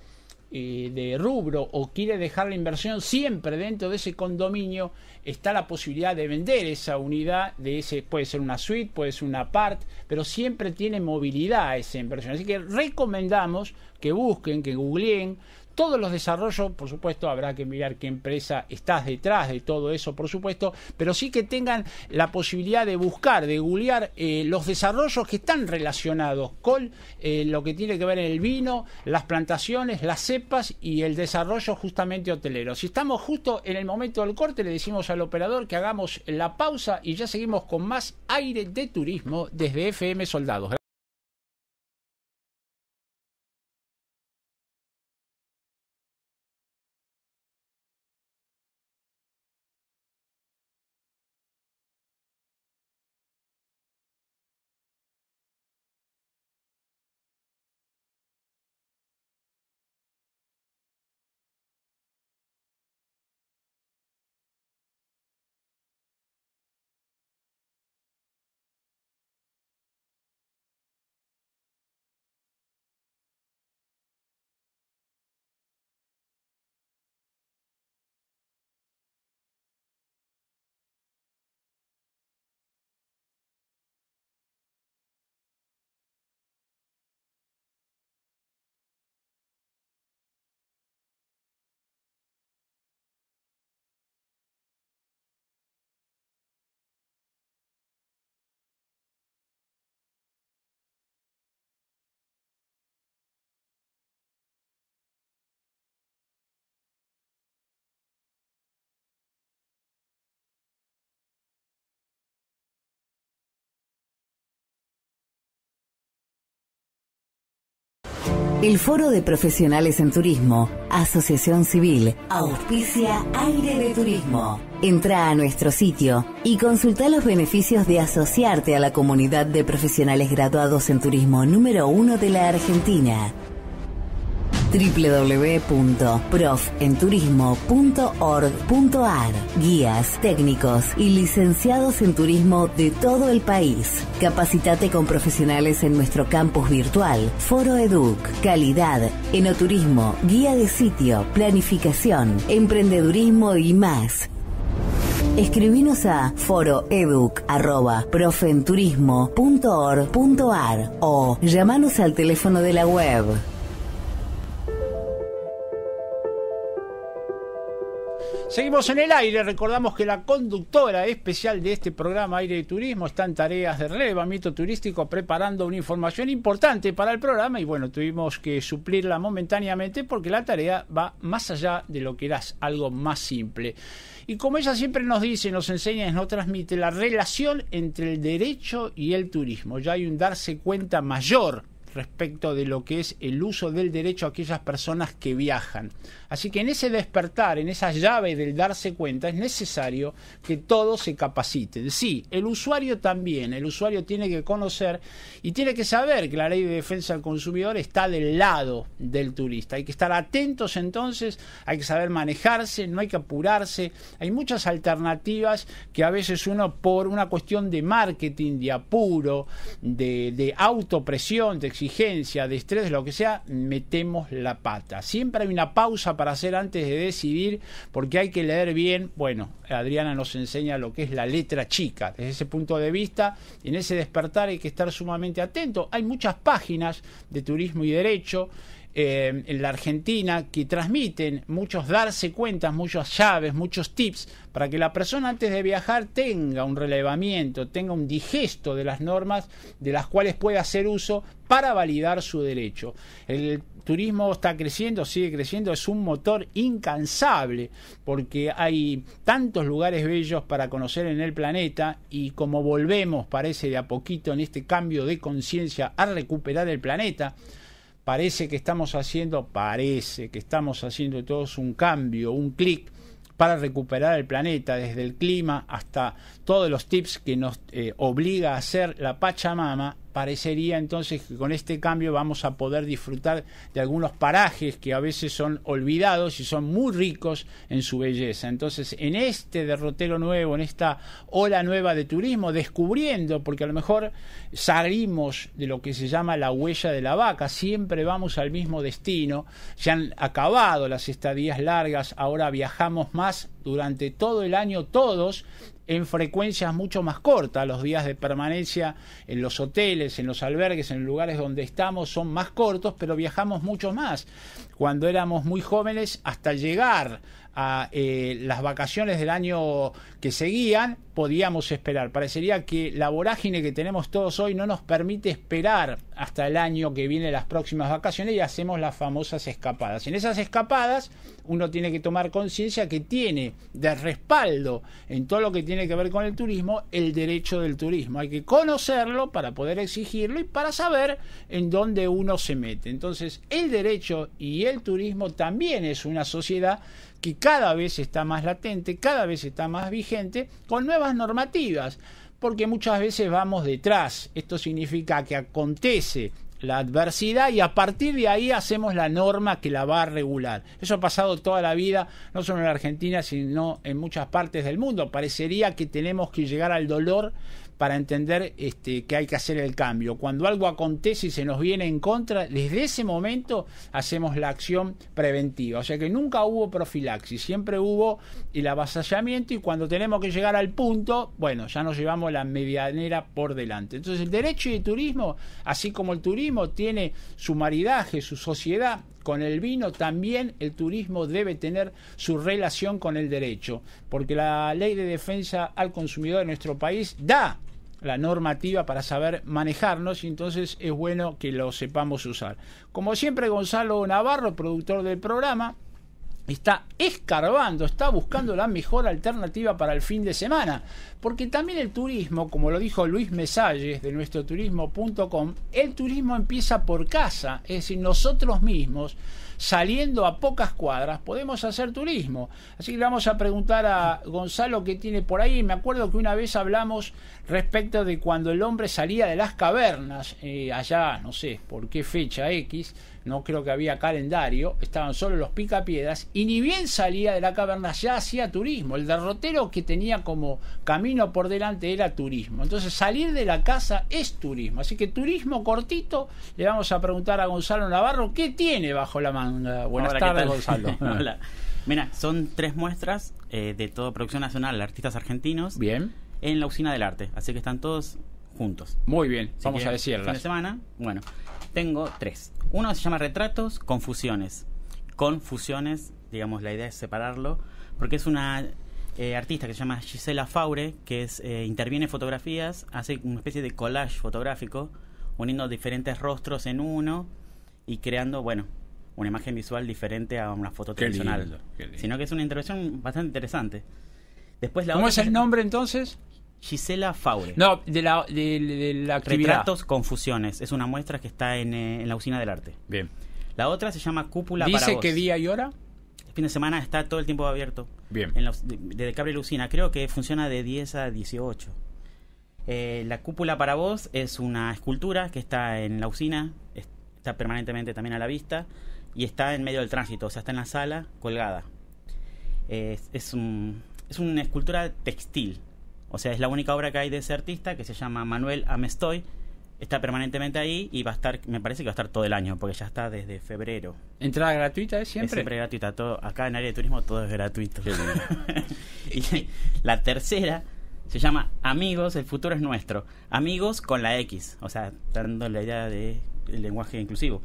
eh, de rubro o quiere dejar la inversión, siempre dentro de ese condominio está la posibilidad de vender esa unidad, de ese, puede ser una suite, puede ser una part, pero siempre tiene movilidad esa inversión. Así que recomendamos que busquen, que googleen todos los desarrollos, por supuesto, habrá que mirar qué empresa está detrás de todo eso, por supuesto, pero sí que tengan la posibilidad de buscar, de googlear eh, los desarrollos que están relacionados con eh, lo que tiene que ver el vino, las plantaciones, las cepas y el desarrollo justamente hotelero. Si estamos justo en el momento del corte, le decimos al operador que hagamos la pausa y ya seguimos con más aire de turismo desde FM Soldados. El Foro de Profesionales en Turismo, Asociación Civil, auspicia Aire de Turismo. Entra a nuestro sitio y consulta los beneficios de asociarte a la comunidad de profesionales graduados en turismo número uno de la Argentina www.profenturismo.org.ar Guías, técnicos y licenciados en turismo de todo el país. Capacitate con profesionales en nuestro campus virtual, Foro Educ, calidad, enoturismo, guía de sitio, planificación, emprendedurismo y más. Escribinos a foroeduc.profenturismo.org.ar o llamanos al teléfono de la web Seguimos en el aire, recordamos que la conductora especial de este programa Aire y Turismo está en tareas de relevamiento turístico preparando una información importante para el programa y bueno, tuvimos que suplirla momentáneamente porque la tarea va más allá de lo que era algo más simple. Y como ella siempre nos dice, nos enseña y nos transmite la relación entre el derecho y el turismo, ya hay un darse cuenta mayor respecto de lo que es el uso del derecho a aquellas personas que viajan. Así que en ese despertar, en esa llave del darse cuenta, es necesario que todos se capaciten. Sí, el usuario también, el usuario tiene que conocer y tiene que saber que la ley de defensa del consumidor está del lado del turista. Hay que estar atentos entonces, hay que saber manejarse, no hay que apurarse. Hay muchas alternativas que a veces uno por una cuestión de marketing, de apuro, de, autopresión, de exigencia, de estrés, lo que sea, metemos la pata. Siempre hay una pausa para hacer antes de decidir, porque hay que leer bien. Bueno, Adriana nos enseña lo que es la letra chica. Desde ese punto de vista, en ese despertar hay que estar sumamente atento. Hay muchas páginas de turismo y derecho eh, en la Argentina que transmiten muchos darse cuentas, muchas llaves, muchos tips para que la persona antes de viajar tenga un relevamiento, tenga un digesto de las normas de las cuales puede hacer uso para validar su derecho. El turismo está creciendo, sigue creciendo, es un motor incansable porque hay tantos lugares bellos para conocer en el planeta y como volvemos, parece de a poquito en este cambio de conciencia a recuperar el planeta, parece que estamos haciendo, parece que estamos haciendo todos un cambio, un clic para recuperar el planeta, desde el clima hasta todos los tips que nos eh, obliga a hacer la Pachamama parecería entonces que con este cambio vamos a poder disfrutar de algunos parajes que a veces son olvidados y son muy ricos en su belleza. Entonces, en este derrotero nuevo, en esta ola nueva de turismo, descubriendo, porque a lo mejor salimos de lo que se llama la huella de la vaca, siempre vamos al mismo destino, se han acabado las estadías largas, ahora viajamos más durante todo el año todos en frecuencias mucho más cortas, los días de permanencia en los hoteles, en los albergues, en lugares donde estamos son más cortos, pero viajamos mucho más. Cuando éramos muy jóvenes, hasta llegar a eh, las vacaciones del año que seguían, podíamos esperar. Parecería que la vorágine que tenemos todos hoy no nos permite esperar hasta el año que viene las próximas vacaciones y hacemos las famosas escapadas. En esas escapadas uno tiene que tomar conciencia que tiene de respaldo en todo lo que tiene que ver con el turismo el derecho del turismo. Hay que conocerlo para poder exigirlo y para saber en dónde uno se mete. Entonces el derecho y el turismo también es una sociedad que cada vez está más latente, cada vez está más vigente, con nuevas normativas, porque muchas veces vamos detrás. Esto significa que acontece la adversidad y a partir de ahí hacemos la norma que la va a regular. Eso ha pasado toda la vida, no solo en la Argentina, sino en muchas partes del mundo. Parecería que tenemos que llegar al dolor para entender este, que hay que hacer el cambio. Cuando algo acontece y se nos viene en contra, desde ese momento hacemos la acción preventiva. O sea que nunca hubo profilaxis, siempre hubo el avasallamiento y cuando tenemos que llegar al punto, bueno, ya nos llevamos la medianera por delante. Entonces el derecho de turismo, así como el turismo tiene su maridaje, su sociedad, con el vino, también el turismo debe tener su relación con el derecho, porque la ley de defensa al consumidor de nuestro país da la normativa para saber manejarnos y entonces es bueno que lo sepamos usar. Como siempre, Gonzalo Navarro, productor del programa, está escarbando, está buscando la mejor alternativa para el fin de semana. Porque también el turismo, como lo dijo Luis Mesalles de nuestro el turismo empieza por casa, es decir, nosotros mismos, saliendo a pocas cuadras, podemos hacer turismo. Así que le vamos a preguntar a Gonzalo que tiene por ahí. Me acuerdo que una vez hablamos respecto de cuando el hombre salía de las cavernas, eh, allá, no sé, por qué fecha X, no creo que había calendario, estaban solo los picapiedras, y ni bien salía de la caverna ya hacía turismo. El derrotero que tenía como camino por delante era turismo. Entonces salir de la casa es turismo. Así que turismo cortito, le vamos a preguntar a Gonzalo Navarro qué tiene bajo la manga. Buenas tardes, Gonzalo. Hola. Mira, son tres muestras eh, de toda producción nacional, artistas argentinos. Bien. En la usina del arte, así que están todos juntos. Muy bien, vamos a decirlas. Fin de semana, bueno, tengo tres. Uno se llama Retratos, Confusiones. Confusiones, digamos, la idea es separarlo, porque es una eh, artista que se llama Gisela Faure, que es, eh, interviene fotografías, hace una especie de collage fotográfico, uniendo diferentes rostros en uno y creando, bueno, una imagen visual diferente a una foto tradicional. Sino que es una intervención bastante interesante. Después la ¿Cómo es el nombre entonces? Gisela Faure. No, de la, de, de la Retratos, confusiones. Es una muestra que está eh, en, la usina del arte. Bien. La otra se llama Cúpula ¿Dice para vos. qué día y hora? El fin de semana está todo el tiempo abierto. Bien. En la, desde Creo que funciona de 10 a 18. Eh, la Cúpula para vos es una escultura que está en la usina. Está permanentemente también a la vista. Y está en medio del tránsito. O sea, está en la sala colgada. es, un, es una escultura textil o sea, es la única obra que hay de ese artista que se llama Manuel Amestoy. Está permanentemente ahí y va a estar, me parece que va a estar todo el año, porque ya está desde febrero. ¿Entrada gratuita es siempre? Es siempre gratuita. Todo, acá en área de turismo todo es gratuito. y la tercera se llama Amigos, el futuro es nuestro. Amigos con la X, o sea, dando la idea del lenguaje inclusivo.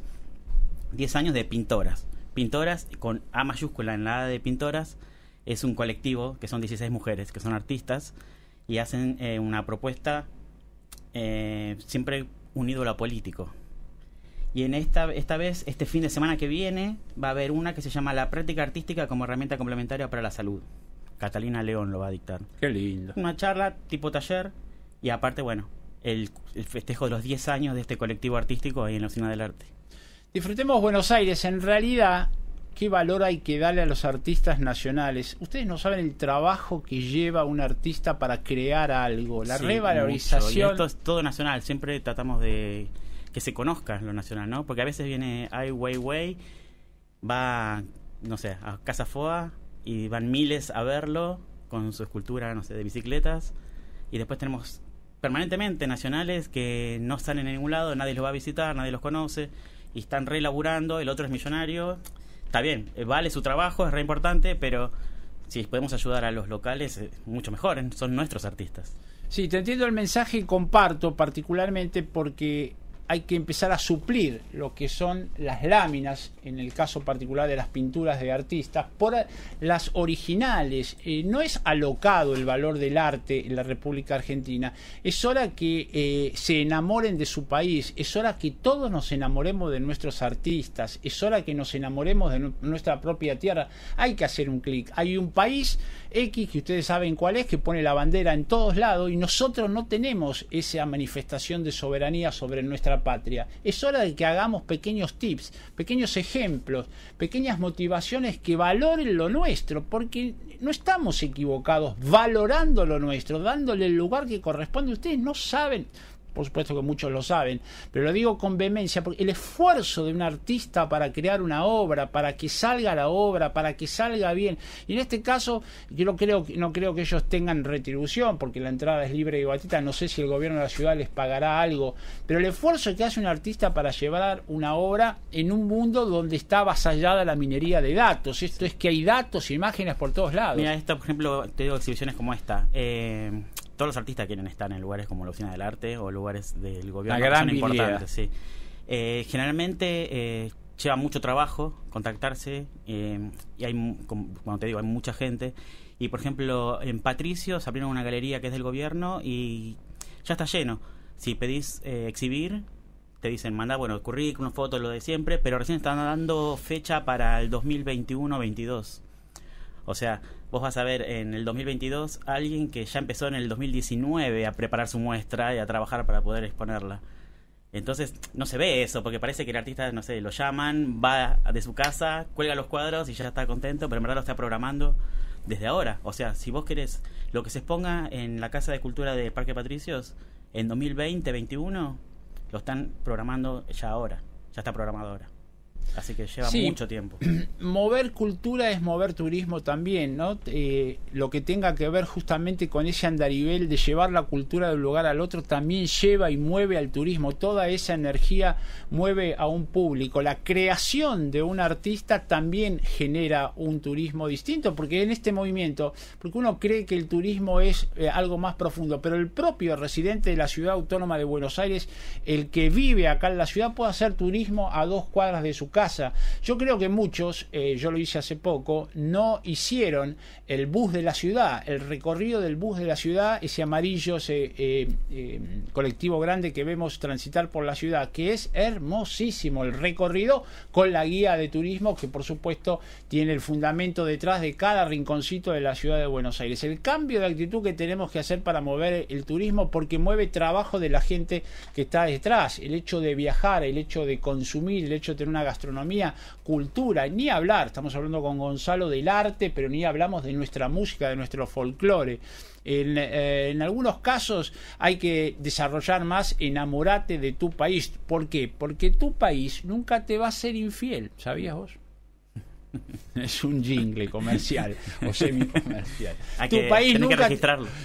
10 años de pintoras. Pintoras con A mayúscula en la A de pintoras es un colectivo que son 16 mujeres, que son artistas y hacen eh, una propuesta eh, siempre unido a lo político. Y en esta, esta vez, este fin de semana que viene, va a haber una que se llama La práctica artística como herramienta complementaria para la salud. Catalina León lo va a dictar. Qué lindo. Una charla tipo taller y aparte, bueno, el, festejo de los 10 años de este colectivo artístico ahí en la Oficina del Arte. Disfrutemos Buenos Aires. En realidad, qué valor hay que darle a los artistas nacionales. Ustedes no saben el trabajo que lleva un artista para crear algo, la revalorización. Esto es todo nacional, siempre tratamos de que se conozca lo nacional, ¿no? Porque a veces viene Ai Weiwei, va, no sé, a Casa Foa y van miles a verlo con su escultura, no sé, de bicicletas. Y después tenemos permanentemente nacionales que no salen en ningún lado, nadie los va a visitar, nadie los conoce y están relaburando, el otro es millonario está bien, eh, vale su trabajo, es re importante, pero si podemos ayudar a los locales, mucho mejor, ¿eh? son nuestros artistas. Sí, te entiendo el mensaje y comparto particularmente porque hay que empezar a suplir lo que son las láminas, en el caso particular de las pinturas de artistas, por las originales. Eh, no es alocado el valor del arte en la República Argentina. Es hora que eh, se enamoren de su país, es hora que todos nos enamoremos de nuestros artistas, es hora que nos enamoremos de nuestra propia tierra. Hay que hacer un clic. Hay un país X, que ustedes saben cuál es, que pone la bandera en todos lados y nosotros no tenemos esa manifestación de soberanía sobre nuestra patria. Es hora de que hagamos pequeños tips, pequeños ejemplos, pequeñas motivaciones que valoren lo nuestro, porque no estamos equivocados valorando lo nuestro, dándole el lugar que corresponde. Ustedes no saben por supuesto que muchos lo saben, pero lo digo con vehemencia, porque el esfuerzo de un artista para crear una obra, para que salga la obra, para que salga bien, y en este caso yo no creo, que ellos tengan retribución, porque la entrada es libre y batita, no sé si el gobierno de la ciudad les pagará algo, pero el esfuerzo que hace un artista para llevar una obra en un mundo donde está avasallada la minería de datos, esto es que hay datos, imágenes por todos lados. Mira, esta, por ejemplo, te digo exhibiciones como esta. Eh todos los artistas quieren estar en lugares como la Oficina del Arte o lugares del gobierno que son Sí. Eh, generalmente eh, lleva mucho trabajo contactarse eh, y hay, como, te digo, hay mucha gente. Y por ejemplo, en Patricio se abrieron una galería que es del gobierno y ya está lleno. Si pedís exhibir, te dicen, manda, bueno, currículum, fotos, lo de siempre, pero recién están dando fecha para el 2021-22. O sea, vos vas a ver en el 2022 alguien que ya empezó en el 2019 a preparar su muestra y a trabajar para poder exponerla. Entonces no se ve eso, porque parece que el artista, no sé, lo llaman, va de su casa, cuelga los cuadros y ya está contento, pero en verdad lo está programando desde ahora. O sea, si vos querés lo que se exponga en la Casa de Cultura de Parque Patricios en 2020 2021 lo están programando ya ahora, ya está programado ahora. Así que lleva mucho tiempo. mover cultura es mover turismo también, ¿no? Eh, lo que tenga que ver justamente con ese andarivel de llevar la cultura de un lugar al otro también lleva y mueve al turismo. Toda esa energía mueve a un público. La creación de un artista también genera un turismo distinto, porque en este movimiento, porque uno cree que el turismo es eh, algo más profundo, pero el propio residente de la ciudad autónoma de Buenos Aires, el que vive acá en la ciudad, puede hacer turismo a dos cuadras de su casa. Yo creo que muchos, eh, yo lo hice hace poco, no hicieron el bus de la ciudad, el recorrido del bus de la ciudad, ese amarillo, ese eh, eh, colectivo grande que vemos transitar por la ciudad, que es hermosísimo el recorrido con la guía de turismo que por supuesto tiene el fundamento detrás de cada rinconcito de la ciudad de Buenos Aires. El cambio de actitud que tenemos que hacer para mover el turismo porque mueve trabajo de la gente que está detrás, el hecho de viajar, el hecho de consumir, el hecho de tener una gastronomía astronomía, cultura, ni hablar, estamos hablando con Gonzalo del arte, pero ni hablamos de nuestra música, de nuestro folclore. En, eh, en, algunos casos hay que desarrollar más enamorate de tu país. ¿Por qué? Porque tu país nunca te va a ser infiel, ¿sabías vos? es un jingle comercial o semicomercial. tu país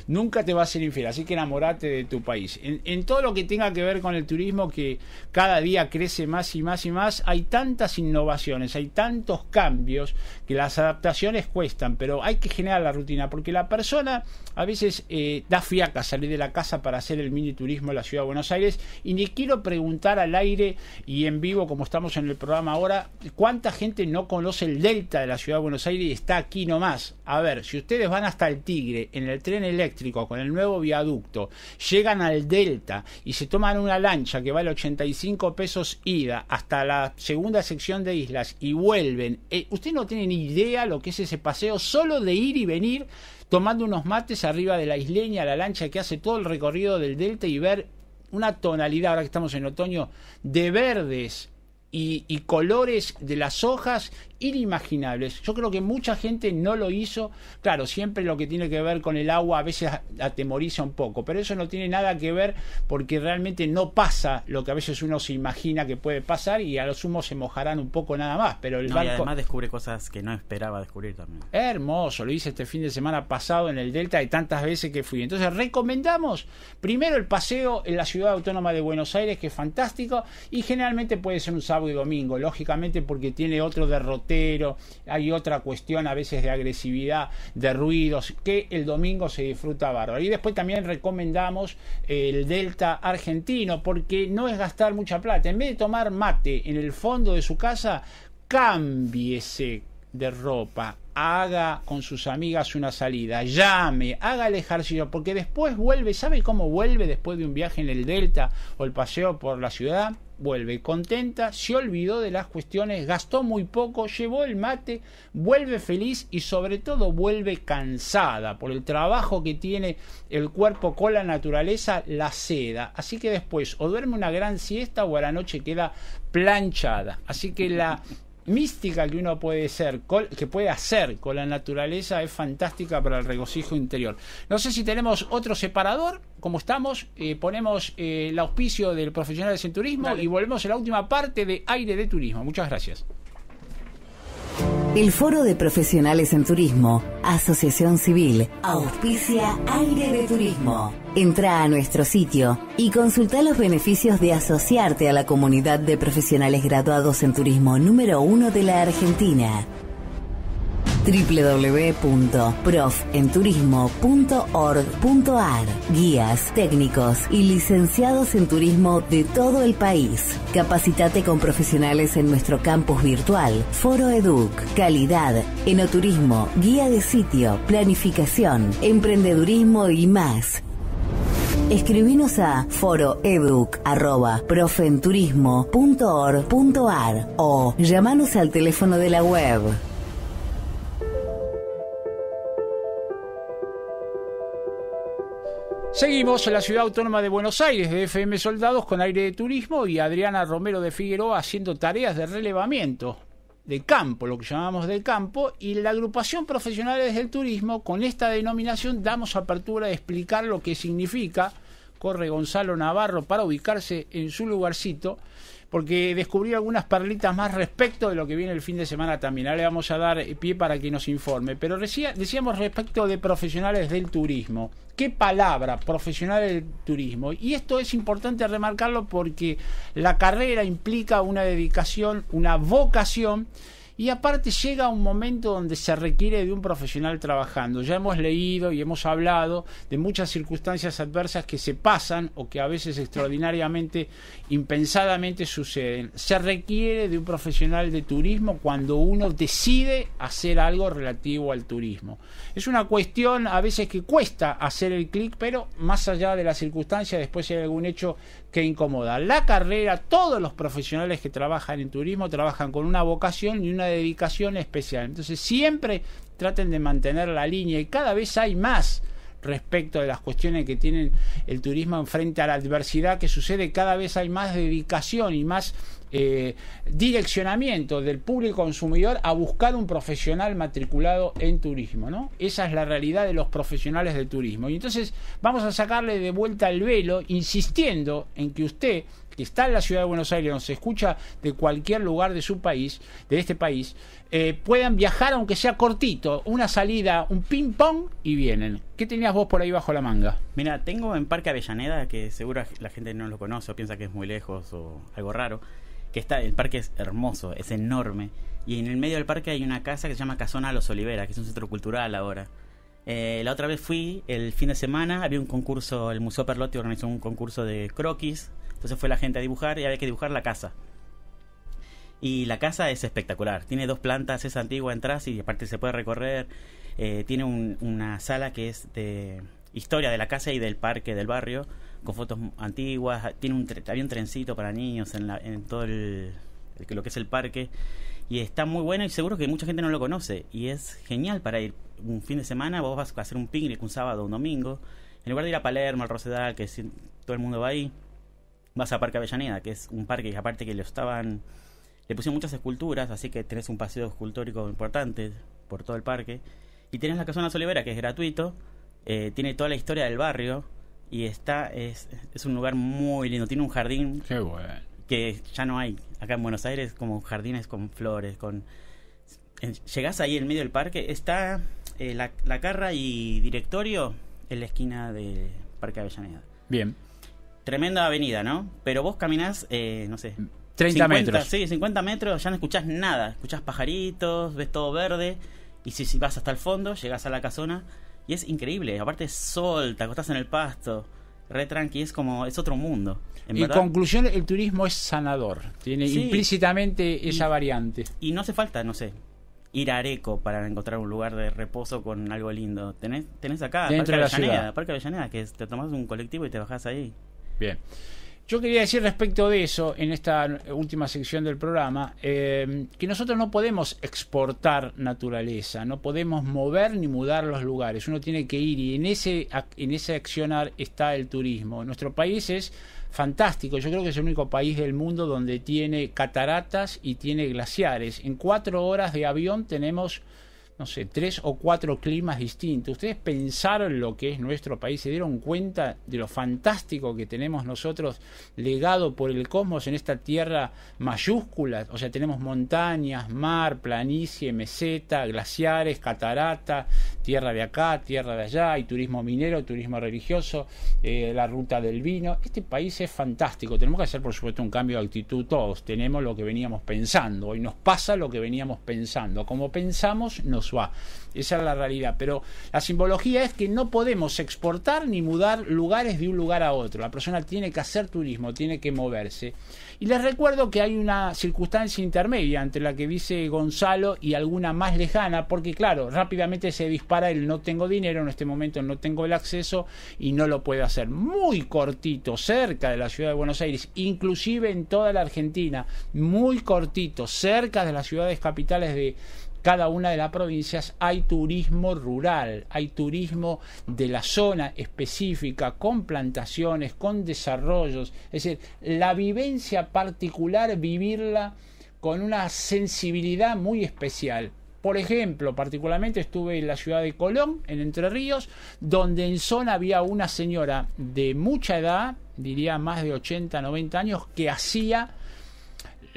nunca, te va a ser infiel, así que enamorate de tu país. en, todo lo que tenga que ver con el turismo que cada día crece más y más y más, hay tantas innovaciones, hay tantos cambios que las adaptaciones cuestan, pero hay que generar la rutina porque la persona a veces eh, da fiaca salir de la casa para hacer el mini turismo en la ciudad de Buenos Aires. Y ni quiero preguntar al aire y en vivo, como estamos en el programa ahora, cuánta gente no conoce el delta de la ciudad de Buenos Aires y está aquí nomás. A ver, si ustedes van hasta el Tigre en el tren eléctrico con el nuevo viaducto, llegan al delta y se toman una lancha que vale 85 pesos ida hasta la segunda sección de islas y vuelven, ustedes eh, usted no tienen ni idea lo que es ese paseo solo de ir y venir tomando unos mates arriba de la isleña, la lancha que hace todo el recorrido del delta y ver una tonalidad, ahora que estamos en otoño, de verdes y, colores de las hojas inimaginables. Yo creo que mucha gente no lo hizo. Claro, siempre lo que tiene que ver con el agua a veces atemoriza un poco, pero eso no tiene nada que ver porque realmente no pasa lo que a veces uno se imagina que puede pasar y a los sumo se mojarán un poco nada más. Pero el barco... además descubre cosas que no esperaba descubrir también. Hermoso, lo hice este fin de semana pasado en el Delta y tantas veces que fui. Entonces recomendamos primero el paseo en la ciudad autónoma de Buenos Aires, que es fantástico, y generalmente puede ser un sábado y domingo, lógicamente porque tiene otro derrotero hay otra cuestión a veces de agresividad, de ruidos, que el domingo se disfruta bárbaro. Y después también recomendamos el Delta argentino, porque no es gastar mucha plata. En vez de tomar mate en el fondo de su casa, cámbiese de ropa, haga con sus amigas una salida, llame, haga el ejercicio, porque después vuelve, ¿sabe cómo vuelve después de un viaje en el Delta o el paseo por la ciudad? vuelve contenta, se olvidó de las cuestiones, gastó muy poco, llevó el mate, vuelve feliz y sobre todo vuelve cansada por el trabajo que tiene el cuerpo con la naturaleza, la seda. Así que después o duerme una gran siesta o a la noche queda planchada. Así que la mística que uno puede ser, que puede hacer con la naturaleza es fantástica para el regocijo interior. No sé si tenemos otro separador, como estamos, eh, ponemos eh, el auspicio del profesional de turismo y volvemos a la última parte de aire de turismo. Muchas gracias. El Foro de Profesionales en Turismo, Asociación Civil, auspicia Aire de Turismo. Entra a nuestro sitio y consulta los beneficios de asociarte a la comunidad de profesionales graduados en turismo número uno de la Argentina www.profenturismo.org.ar. Guías, técnicos y licenciados en turismo de todo el país. Capacitate con profesionales en nuestro campus virtual, Foro Educ, calidad, enoturismo, guía de sitio, planificación, emprendedurismo y más. Escribinos a foroeduc.profenturismo.org.ar o llamanos al teléfono de la web Seguimos en la ciudad autónoma de Buenos Aires de FM Soldados con aire de turismo y Adriana Romero de Figueroa haciendo tareas de relevamiento de campo, lo que llamamos de campo, y la agrupación profesionales del turismo, con esta denominación damos apertura a explicar lo que significa, corre Gonzalo Navarro para ubicarse en su lugarcito, porque descubrí algunas perlitas más respecto de lo que viene el fin de semana también. Ahora le vamos a dar eh, pie para que nos informe. Pero decíamos respecto de profesionales del turismo. ¿Qué palabra profesionales del turismo? Y esto es importante remarcarlo porque la carrera implica una dedicación, una vocación y aparte llega un momento donde se requiere de un profesional trabajando. Ya hemos leído y hemos hablado de muchas circunstancias adversas que se pasan o que a veces extraordinariamente, impensadamente suceden. Se requiere de un profesional de turismo cuando uno decide hacer algo relativo al turismo. Es una cuestión a veces que cuesta hacer el clic, pero más allá de las circunstancias, después hay algún hecho que incomoda la carrera, todos los profesionales que trabajan en turismo trabajan con una vocación y una dedicación especial. Entonces siempre traten de mantener la línea y cada vez hay más respecto de las cuestiones que tienen el turismo frente a la adversidad que sucede, cada vez hay más dedicación y más eh, direccionamiento del público consumidor a buscar un profesional matriculado en turismo, ¿no? Esa es la realidad de los profesionales del turismo. Y entonces vamos a sacarle de vuelta el velo insistiendo en que usted que está en la ciudad de Buenos Aires, nos escucha de cualquier lugar de su país, de este país, eh, puedan viajar aunque sea cortito, una salida, un ping pong y vienen. ¿Qué tenías vos por ahí bajo la manga? Mira, tengo en Parque Avellaneda, que seguro la gente no lo conoce o piensa que es muy lejos o algo raro el parque es hermoso, es enorme. Y en el medio del parque hay una casa que se llama Casona Los Olivera, que es un centro cultural ahora. Eh, la otra vez fui, el fin de semana, había un concurso, el Museo Perlotti organizó un concurso de croquis, entonces fue la gente a dibujar y había que dibujar la casa. Y la casa es espectacular, tiene dos plantas, es antigua, entras y aparte se puede recorrer, eh, tiene una sala que es de historia de la casa y del parque, del barrio, con fotos antiguas, tiene un había trencito para niños en, todo el, lo que es el parque y está muy bueno y seguro que mucha gente no lo conoce y es genial para ir un fin de semana, vos vas a hacer un picnic un sábado, un domingo, en lugar de ir a Palermo, al Rosedal, que todo el mundo va ahí, vas a Parque Avellaneda, que es un parque que aparte que le estaban le pusieron muchas esculturas, así que tenés un paseo escultórico importante por todo el parque. Y tenés la Casona Solivera que es gratuito, eh, tiene toda la historia del barrio, y está, es, es un lugar muy lindo, tiene un jardín que ya no hay acá en Buenos Aires, como jardines con flores, con... llegás ahí en medio del parque, está eh, la, la carra y directorio en la esquina del Parque Avellaneda. Bien. Tremenda avenida, ¿no? Pero vos caminás, eh, no sé, 30 metros. Sí, 50 metros, ya no escuchás nada. Escuchás pajaritos, ves todo verde. Y si, si vas hasta el fondo, llegas a la casona y es increíble, aparte es sol, te acostás en el pasto, re tranqui, es como, es otro mundo. En, conclusión, el turismo es sanador, tiene implícitamente esa variante. Y no hace falta, no sé, ir a Areco para encontrar un lugar de reposo con algo lindo. Tenés, tenés acá, Dentro Parque de Avellaneda, Parque que te tomas un colectivo y te bajás ahí. Bien. Yo quería decir respecto de eso, en esta última sección del programa, eh, que nosotros no podemos exportar naturaleza, no podemos mover ni mudar los lugares, uno tiene que ir y en ese, en ese accionar está el turismo. Nuestro país es fantástico, yo creo que es el único país del mundo donde tiene cataratas y tiene glaciares. En cuatro horas de avión tenemos no sé, tres o cuatro climas distintos. Ustedes pensaron lo que es nuestro país, se dieron cuenta de lo fantástico que tenemos nosotros legado por el cosmos en esta tierra mayúscula. O sea, tenemos montañas, mar, planicie, meseta, glaciares, catarata, tierra de acá, tierra de allá, y turismo minero, turismo religioso, eh, la ruta del vino. Este país es fantástico. Tenemos que hacer, por supuesto, un cambio de actitud todos. Tenemos lo que veníamos pensando. Hoy nos pasa lo que veníamos pensando. Como pensamos, nos esa es la realidad. Pero la simbología es que no podemos exportar ni mudar lugares de un lugar a otro. La persona tiene que hacer turismo, tiene que moverse. Y les recuerdo que hay una circunstancia intermedia entre la que dice Gonzalo y alguna más lejana, porque claro, rápidamente se dispara el no tengo dinero, en este momento no tengo el acceso y no lo puedo hacer. Muy cortito, cerca de la ciudad de Buenos Aires, inclusive en toda la Argentina, muy cortito, cerca de las ciudades capitales de, cada una de las provincias hay turismo rural, hay turismo de la zona específica, con plantaciones, con desarrollos. Es decir, la vivencia particular, vivirla con una sensibilidad muy especial. Por ejemplo, particularmente estuve en la ciudad de Colón, en Entre Ríos, donde en zona había una señora de mucha edad, diría más de 80, 90 años, que hacía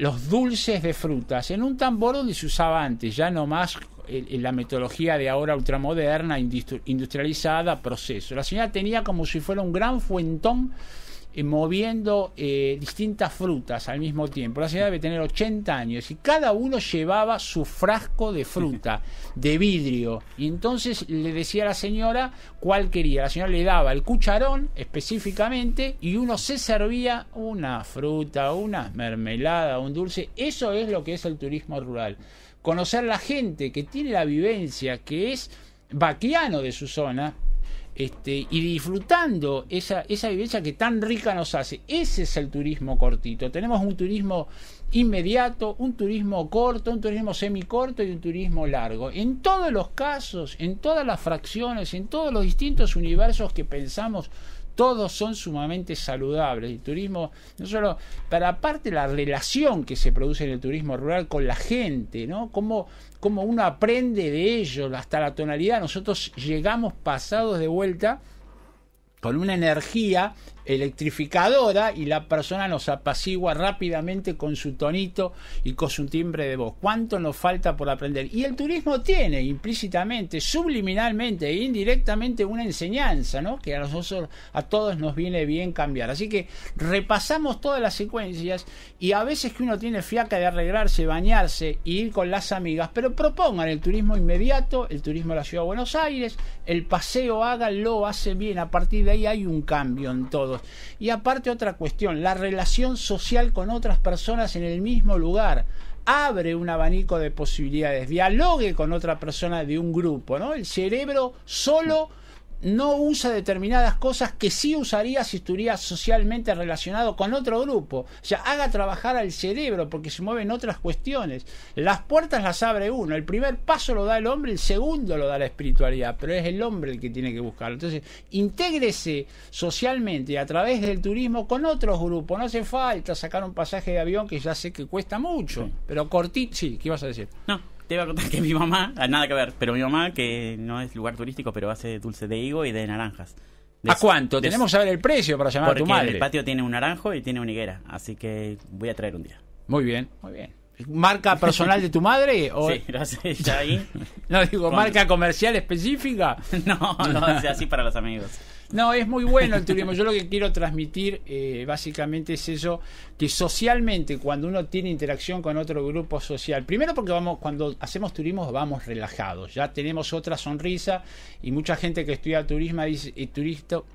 los dulces de frutas en un tambor donde se usaba antes, ya no más en la metodología de ahora ultramoderna, industrializada, proceso. La señora tenía como si fuera un gran fuentón eh, moviendo eh, distintas frutas al mismo tiempo. La señora debe tener 80 años y cada uno llevaba su frasco de fruta, de vidrio. Y entonces le decía a la señora cuál quería. La señora le daba el cucharón específicamente y uno se servía una fruta, una mermelada, un dulce. Eso es lo que es el turismo rural. Conocer la gente que tiene la vivencia, que es vaquiano de su zona, este, y disfrutando esa, esa vivencia que tan rica nos hace. Ese es el turismo cortito. Tenemos un turismo inmediato, un turismo corto, un turismo semicorto y un turismo largo. En todos los casos, en todas las fracciones, en todos los distintos universos que pensamos todos son sumamente saludables. El turismo, no solo, para aparte la relación que se produce en el turismo rural con la gente, ¿no? Cómo, cómo uno aprende de ellos, hasta la tonalidad. Nosotros llegamos pasados de vuelta con una energía electrificadora y la persona nos apacigua rápidamente con su tonito y con su timbre de voz. ¿Cuánto nos falta por aprender? Y el turismo tiene implícitamente, subliminalmente e indirectamente una enseñanza, ¿no? Que a nosotros, a todos nos viene bien cambiar. Así que repasamos todas las secuencias y a veces que uno tiene fiaca de arreglarse, bañarse e ir con las amigas, pero propongan el turismo inmediato, el turismo a la ciudad de Buenos Aires, el paseo háganlo, hace bien, a partir de ahí hay un cambio en todo y aparte otra cuestión, la relación social con otras personas en el mismo lugar abre un abanico de posibilidades, dialogue con otra persona de un grupo, ¿no? El cerebro solo no usa determinadas cosas que sí usaría si estuviera socialmente relacionado con otro grupo. O sea, haga trabajar al cerebro porque se mueven otras cuestiones. Las puertas las abre uno. El primer paso lo da el hombre, el segundo lo da la espiritualidad, pero es el hombre el que tiene que buscarlo. Entonces, intégrese socialmente a través del turismo con otros grupos. No hace falta sacar un pasaje de avión que ya sé que cuesta mucho, pero cortito. Sí, ¿qué ibas a decir? No te iba a contar que mi mamá, ah, nada que ver, pero mi mamá, que no es lugar turístico, pero hace dulce de higo y de naranjas. ¿A cuánto? Tenemos que saber el precio para llamar a tu madre. El patio tiene un naranjo y tiene una higuera, así que voy a traer un día. Muy bien, muy bien. ¿Marca personal de tu madre? O... Sí, gracias, ahí. no, digo, ¿marca comercial específica? no, no, es así para los amigos. No, es muy bueno el turismo. Yo lo que quiero transmitir eh, básicamente es eso, que socialmente cuando uno tiene interacción con otro grupo social, primero porque vamos cuando hacemos turismo vamos relajados, ya tenemos otra sonrisa y mucha gente que estudia eh, turismo dice,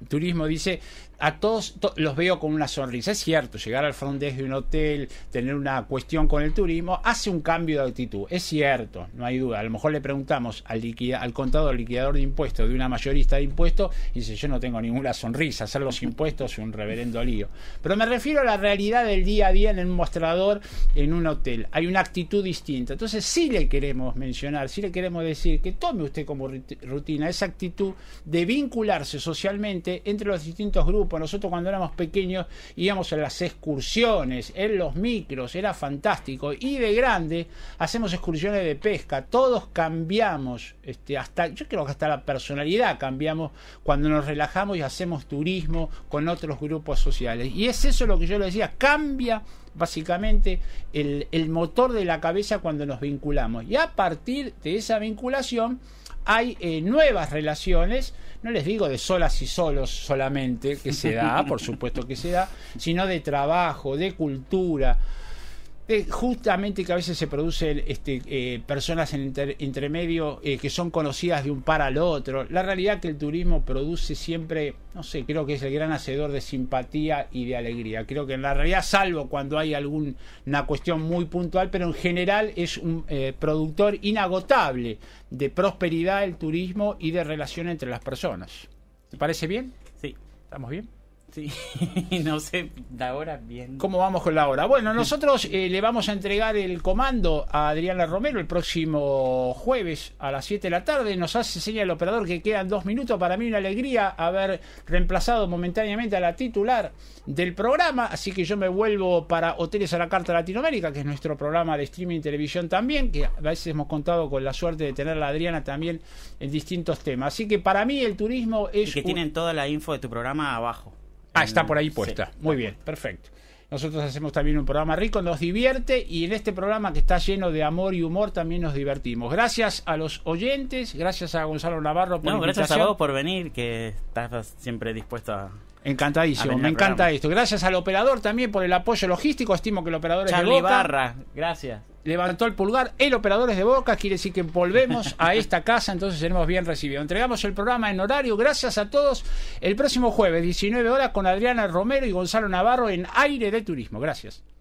turismo dice, a todos los veo con una sonrisa. Es cierto, llegar al front desk de un hotel, tener una cuestión con el turismo, hace un cambio de actitud. Es cierto, no hay duda. A lo mejor le preguntamos al, al contador liquidador de impuestos de una mayorista de impuestos y dice: Yo no tengo ninguna sonrisa, hacer los impuestos es un reverendo lío. Pero me refiero a la realidad del día a día en un mostrador, en un hotel. Hay una actitud distinta. Entonces, sí le queremos mencionar, sí le queremos decir que tome usted como rutina esa actitud de vincularse socialmente entre los distintos grupos nosotros cuando éramos pequeños íbamos a las excursiones, en los micros, era fantástico. Y de grande hacemos excursiones de pesca. Todos cambiamos, este, hasta, yo creo que hasta la personalidad cambiamos cuando nos relajamos y hacemos turismo con otros grupos sociales. Y es eso lo que yo le decía, cambia básicamente el, motor de la cabeza cuando nos vinculamos. Y a partir de esa vinculación hay eh, nuevas relaciones no les digo de solas y solos solamente, que se da, por supuesto que se da, sino de trabajo, de cultura, eh, justamente que a veces se producen este, eh, personas en intermedio entremedio eh, que son conocidas de un par al otro. La realidad que el turismo produce siempre, no sé, creo que es el gran hacedor de simpatía y de alegría. Creo que en la realidad, salvo cuando hay alguna cuestión muy puntual, pero en general es un productor inagotable de prosperidad el turismo y de relación entre las personas. ¿Te parece bien? Sí. ¿Estamos bien? Sí, no sé, la hora bien. ¿Cómo vamos con la hora? Bueno, nosotros eh, le vamos a entregar el comando a Adriana Romero el próximo jueves a las 7 de la tarde. Nos hace señal el operador que quedan dos minutos. Para mí una alegría haber reemplazado momentáneamente a la titular del programa. Así que yo me vuelvo para Hoteles a la Carta Latinoamérica, que es nuestro programa de streaming y televisión también, que a veces hemos contado con la suerte de tener a Adriana también en distintos temas. Así que para mí el turismo es... que tienen toda la info de tu programa abajo. Ah, está por ahí puesta. Muy bien, perfecto. Nosotros hacemos también un programa rico, nos divierte y en este programa que está lleno de amor y humor también nos divertimos. Gracias a los oyentes, gracias a Gonzalo Navarro por No, gracias a vos por venir, que estás siempre dispuesto a Encantadísimo, me encanta esto. Gracias al operador también por el apoyo logístico. Estimo que el operador es de Boca. Barra, gracias. Levantó el pulgar, el operador es de Boca, quiere decir que volvemos a esta casa, entonces seremos bien recibidos. Entregamos el programa en horario, gracias a todos. El próximo jueves, 19 horas, con Adriana Romero y Gonzalo Navarro en Aire de Turismo. Gracias.